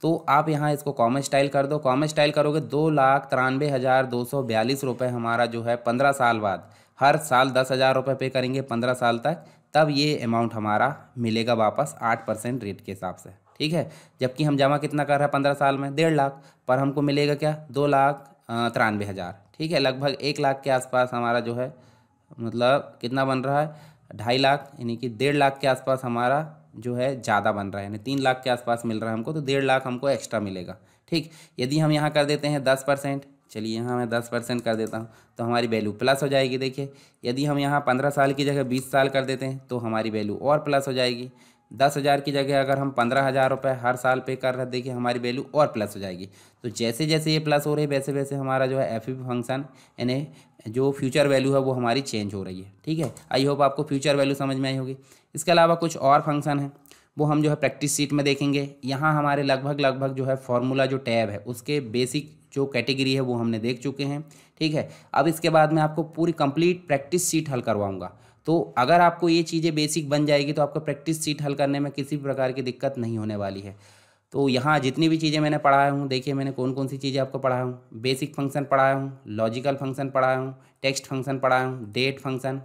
तो आप यहाँ इसको कॉमन स्टाइल कर दो कॉमन स्टाइल करोगे दो लाख तिरानवे हज़ार दो सौ बयालीस रुपये हमारा जो है पंद्रह साल बाद हर साल दस हज़ार रुपये पे करेंगे पंद्रह साल तक तब ये अमाउंट हमारा मिलेगा वापस आठ परसेंट रेट के हिसाब से ठीक है जबकि हम जमा कितना कर रहे हैं पंद्रह साल में डेढ़ लाख पर हमको मिलेगा क्या दो लाख तिरानवे हज़ार ठीक है लगभग एक लाख के आसपास हमारा जो है मतलब कितना बन रहा है ढाई लाख यानी कि डेढ़ लाख के आसपास हमारा जो है ज़्यादा बन रहा है यानी तीन लाख के आसपास मिल रहा है हमको तो डेढ़ लाख हमको एक्स्ट्रा मिलेगा ठीक यदि हम यहाँ कर देते हैं दस परसेंट चलिए यहाँ मैं दस परसेंट कर देता हूँ तो हमारी वैल्यू प्लस हो जाएगी देखिए यदि हम यहाँ पंद्रह साल की जगह बीस साल कर देते हैं तो हमारी वैल्यू और प्लस हो जाएगी दस हज़ार की जगह अगर हम पंद्रह हज़ार रुपये हर साल पे कर रहे देखिए हमारी वैल्यू और प्लस हो जाएगी तो जैसे जैसे ये प्लस हो रही है वैसे वैसे हमारा जो है एफ फंक्शन e यानी जो फ्यूचर वैल्यू है वो हमारी चेंज हो रही है ठीक है आई होप आपको फ्यूचर वैल्यू समझ में आई होगी इसके अलावा कुछ और फंक्शन है वो हम जो है प्रैक्टिस सीट में देखेंगे यहाँ हमारे लगभग लगभग जो है फॉर्मूला जो टैब है उसके बेसिक जो कैटेगरी है वो हमने देख चुके हैं ठीक है अब इसके बाद मैं आपको पूरी कंप्लीट प्रैक्टिस सीट हल करवाऊंगा तो अगर आपको ये चीज़ें बेसिक बन जाएगी तो आपको प्रैक्टिस सीट हल करने में किसी भी प्रकार की दिक्कत नहीं होने वाली है तो यहाँ जितनी भी चीज़ें मैंने पढ़ाया हूँ देखिए मैंने कौन कौन सी चीज़ें आपको पढ़ाया हूँ बेसिक फंक्शन पढ़ाया हूँ लॉजिकल फंक्शन पढ़ाया हूँ टेक्स्ट फंक्शन पढ़ाया हूँ डेट फंक्शन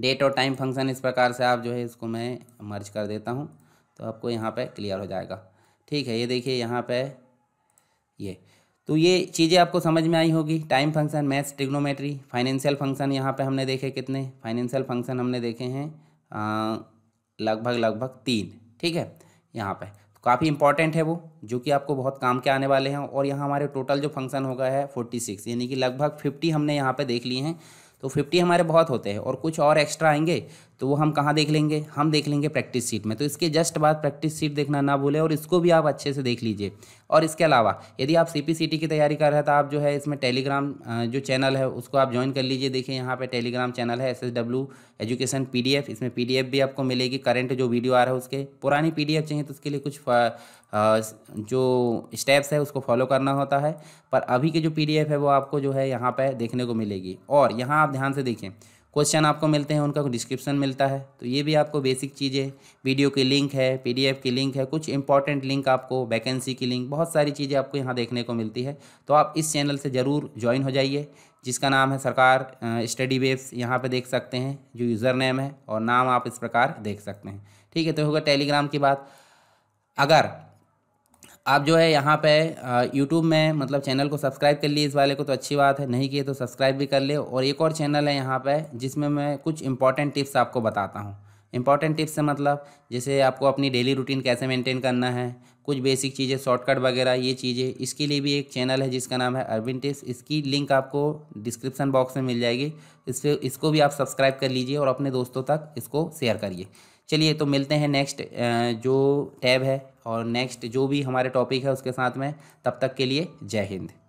डेट और टाइम फंक्शन इस प्रकार से आप जो है इसको मैं मर्ज कर देता हूँ तो आपको यहाँ पर क्लियर हो जाएगा ठीक है ये देखिए यहाँ पर ये तो ये चीज़ें आपको समझ में आई होगी time function maths trigonometry financial function यहाँ पे हमने देखे कितने फाइनेंशियल फंक्शन हमने देखे हैं लगभग लगभग तीन ठीक है यहाँ पे तो काफ़ी इंपॉर्टेंट है वो जो कि आपको बहुत काम के आने वाले हैं और यहाँ हमारे टोटल जो फंक्शन होगा है फोर्टी सिक्स यानी कि लगभग फिफ्टी हमने यहाँ पर देख लिए हैं तो फिफ्टी हमारे बहुत होते हैं और कुछ और एक्स्ट्रा आएंगे तो वो हम कहाँ देख लेंगे हम देख लेंगे प्रैक्टिस सीट में तो इसके जस्ट बाद प्रैक्टिस सीट देखना ना भूलें और इसको भी आप अच्छे से देख लीजिए और इसके अलावा यदि आप सी की तैयारी कर रहे हैं तो आप जो है इसमें टेलीग्राम जो चैनल है उसको आप ज्वाइन कर लीजिए देखिए यहाँ पर टेलीग्राम चैनल है एस एजुकेशन पी इसमें पी भी आपको मिलेगी करंट जो वीडियो आ रहा है उसके पुरानी पी चाहिए तो उसके लिए कुछ जो स्टेप्स है उसको फॉलो करना होता है पर अभी की जो पीडीएफ है वो आपको जो है यहाँ पर देखने को मिलेगी और यहाँ आप ध्यान से देखें क्वेश्चन आपको मिलते हैं उनका डिस्क्रिप्शन मिलता है तो ये भी आपको बेसिक चीज़ें वीडियो की लिंक है पीडीएफ की लिंक है कुछ इंपॉर्टेंट लिंक आपको वैकेंसी की लिंक बहुत सारी चीज़ें आपको यहाँ देखने को मिलती है तो आप इस चैनल से ज़रूर ज्वाइन हो जाइए जिसका नाम है सरकार स्टडी वेब्स यहाँ पर देख सकते हैं जो यूज़र नेम है और नाम आप इस प्रकार देख सकते हैं ठीक है तो होगा टेलीग्राम की बात अगर आप जो है यहाँ पे यूट्यूब में मतलब चैनल को सब्सक्राइब कर लिए इस वाले को तो अच्छी बात है नहीं किए तो सब्सक्राइब भी कर ले और एक और चैनल है यहाँ पे जिसमें मैं कुछ इंपॉर्टेंट टिप्स आपको बताता हूँ इंपॉर्टेंट टिप्स से मतलब जैसे आपको अपनी डेली रूटीन कैसे मेंटेन करना है कुछ बेसिक चीज़ें शॉर्टकट वगैरह ये चीज़ें इसके लिए भी एक चैनल है जिसका नाम है अरविंद टिप्स इसकी लिंक आपको डिस्क्रिप्सन बॉक्स में मिल जाएगी इस इसको भी आप सब्सक्राइब कर लीजिए और अपने दोस्तों तक इसको शेयर करिए चलिए तो मिलते हैं नेक्स्ट जो टैब है और नेक्स्ट जो भी हमारे टॉपिक है उसके साथ में तब तक के लिए जय हिंद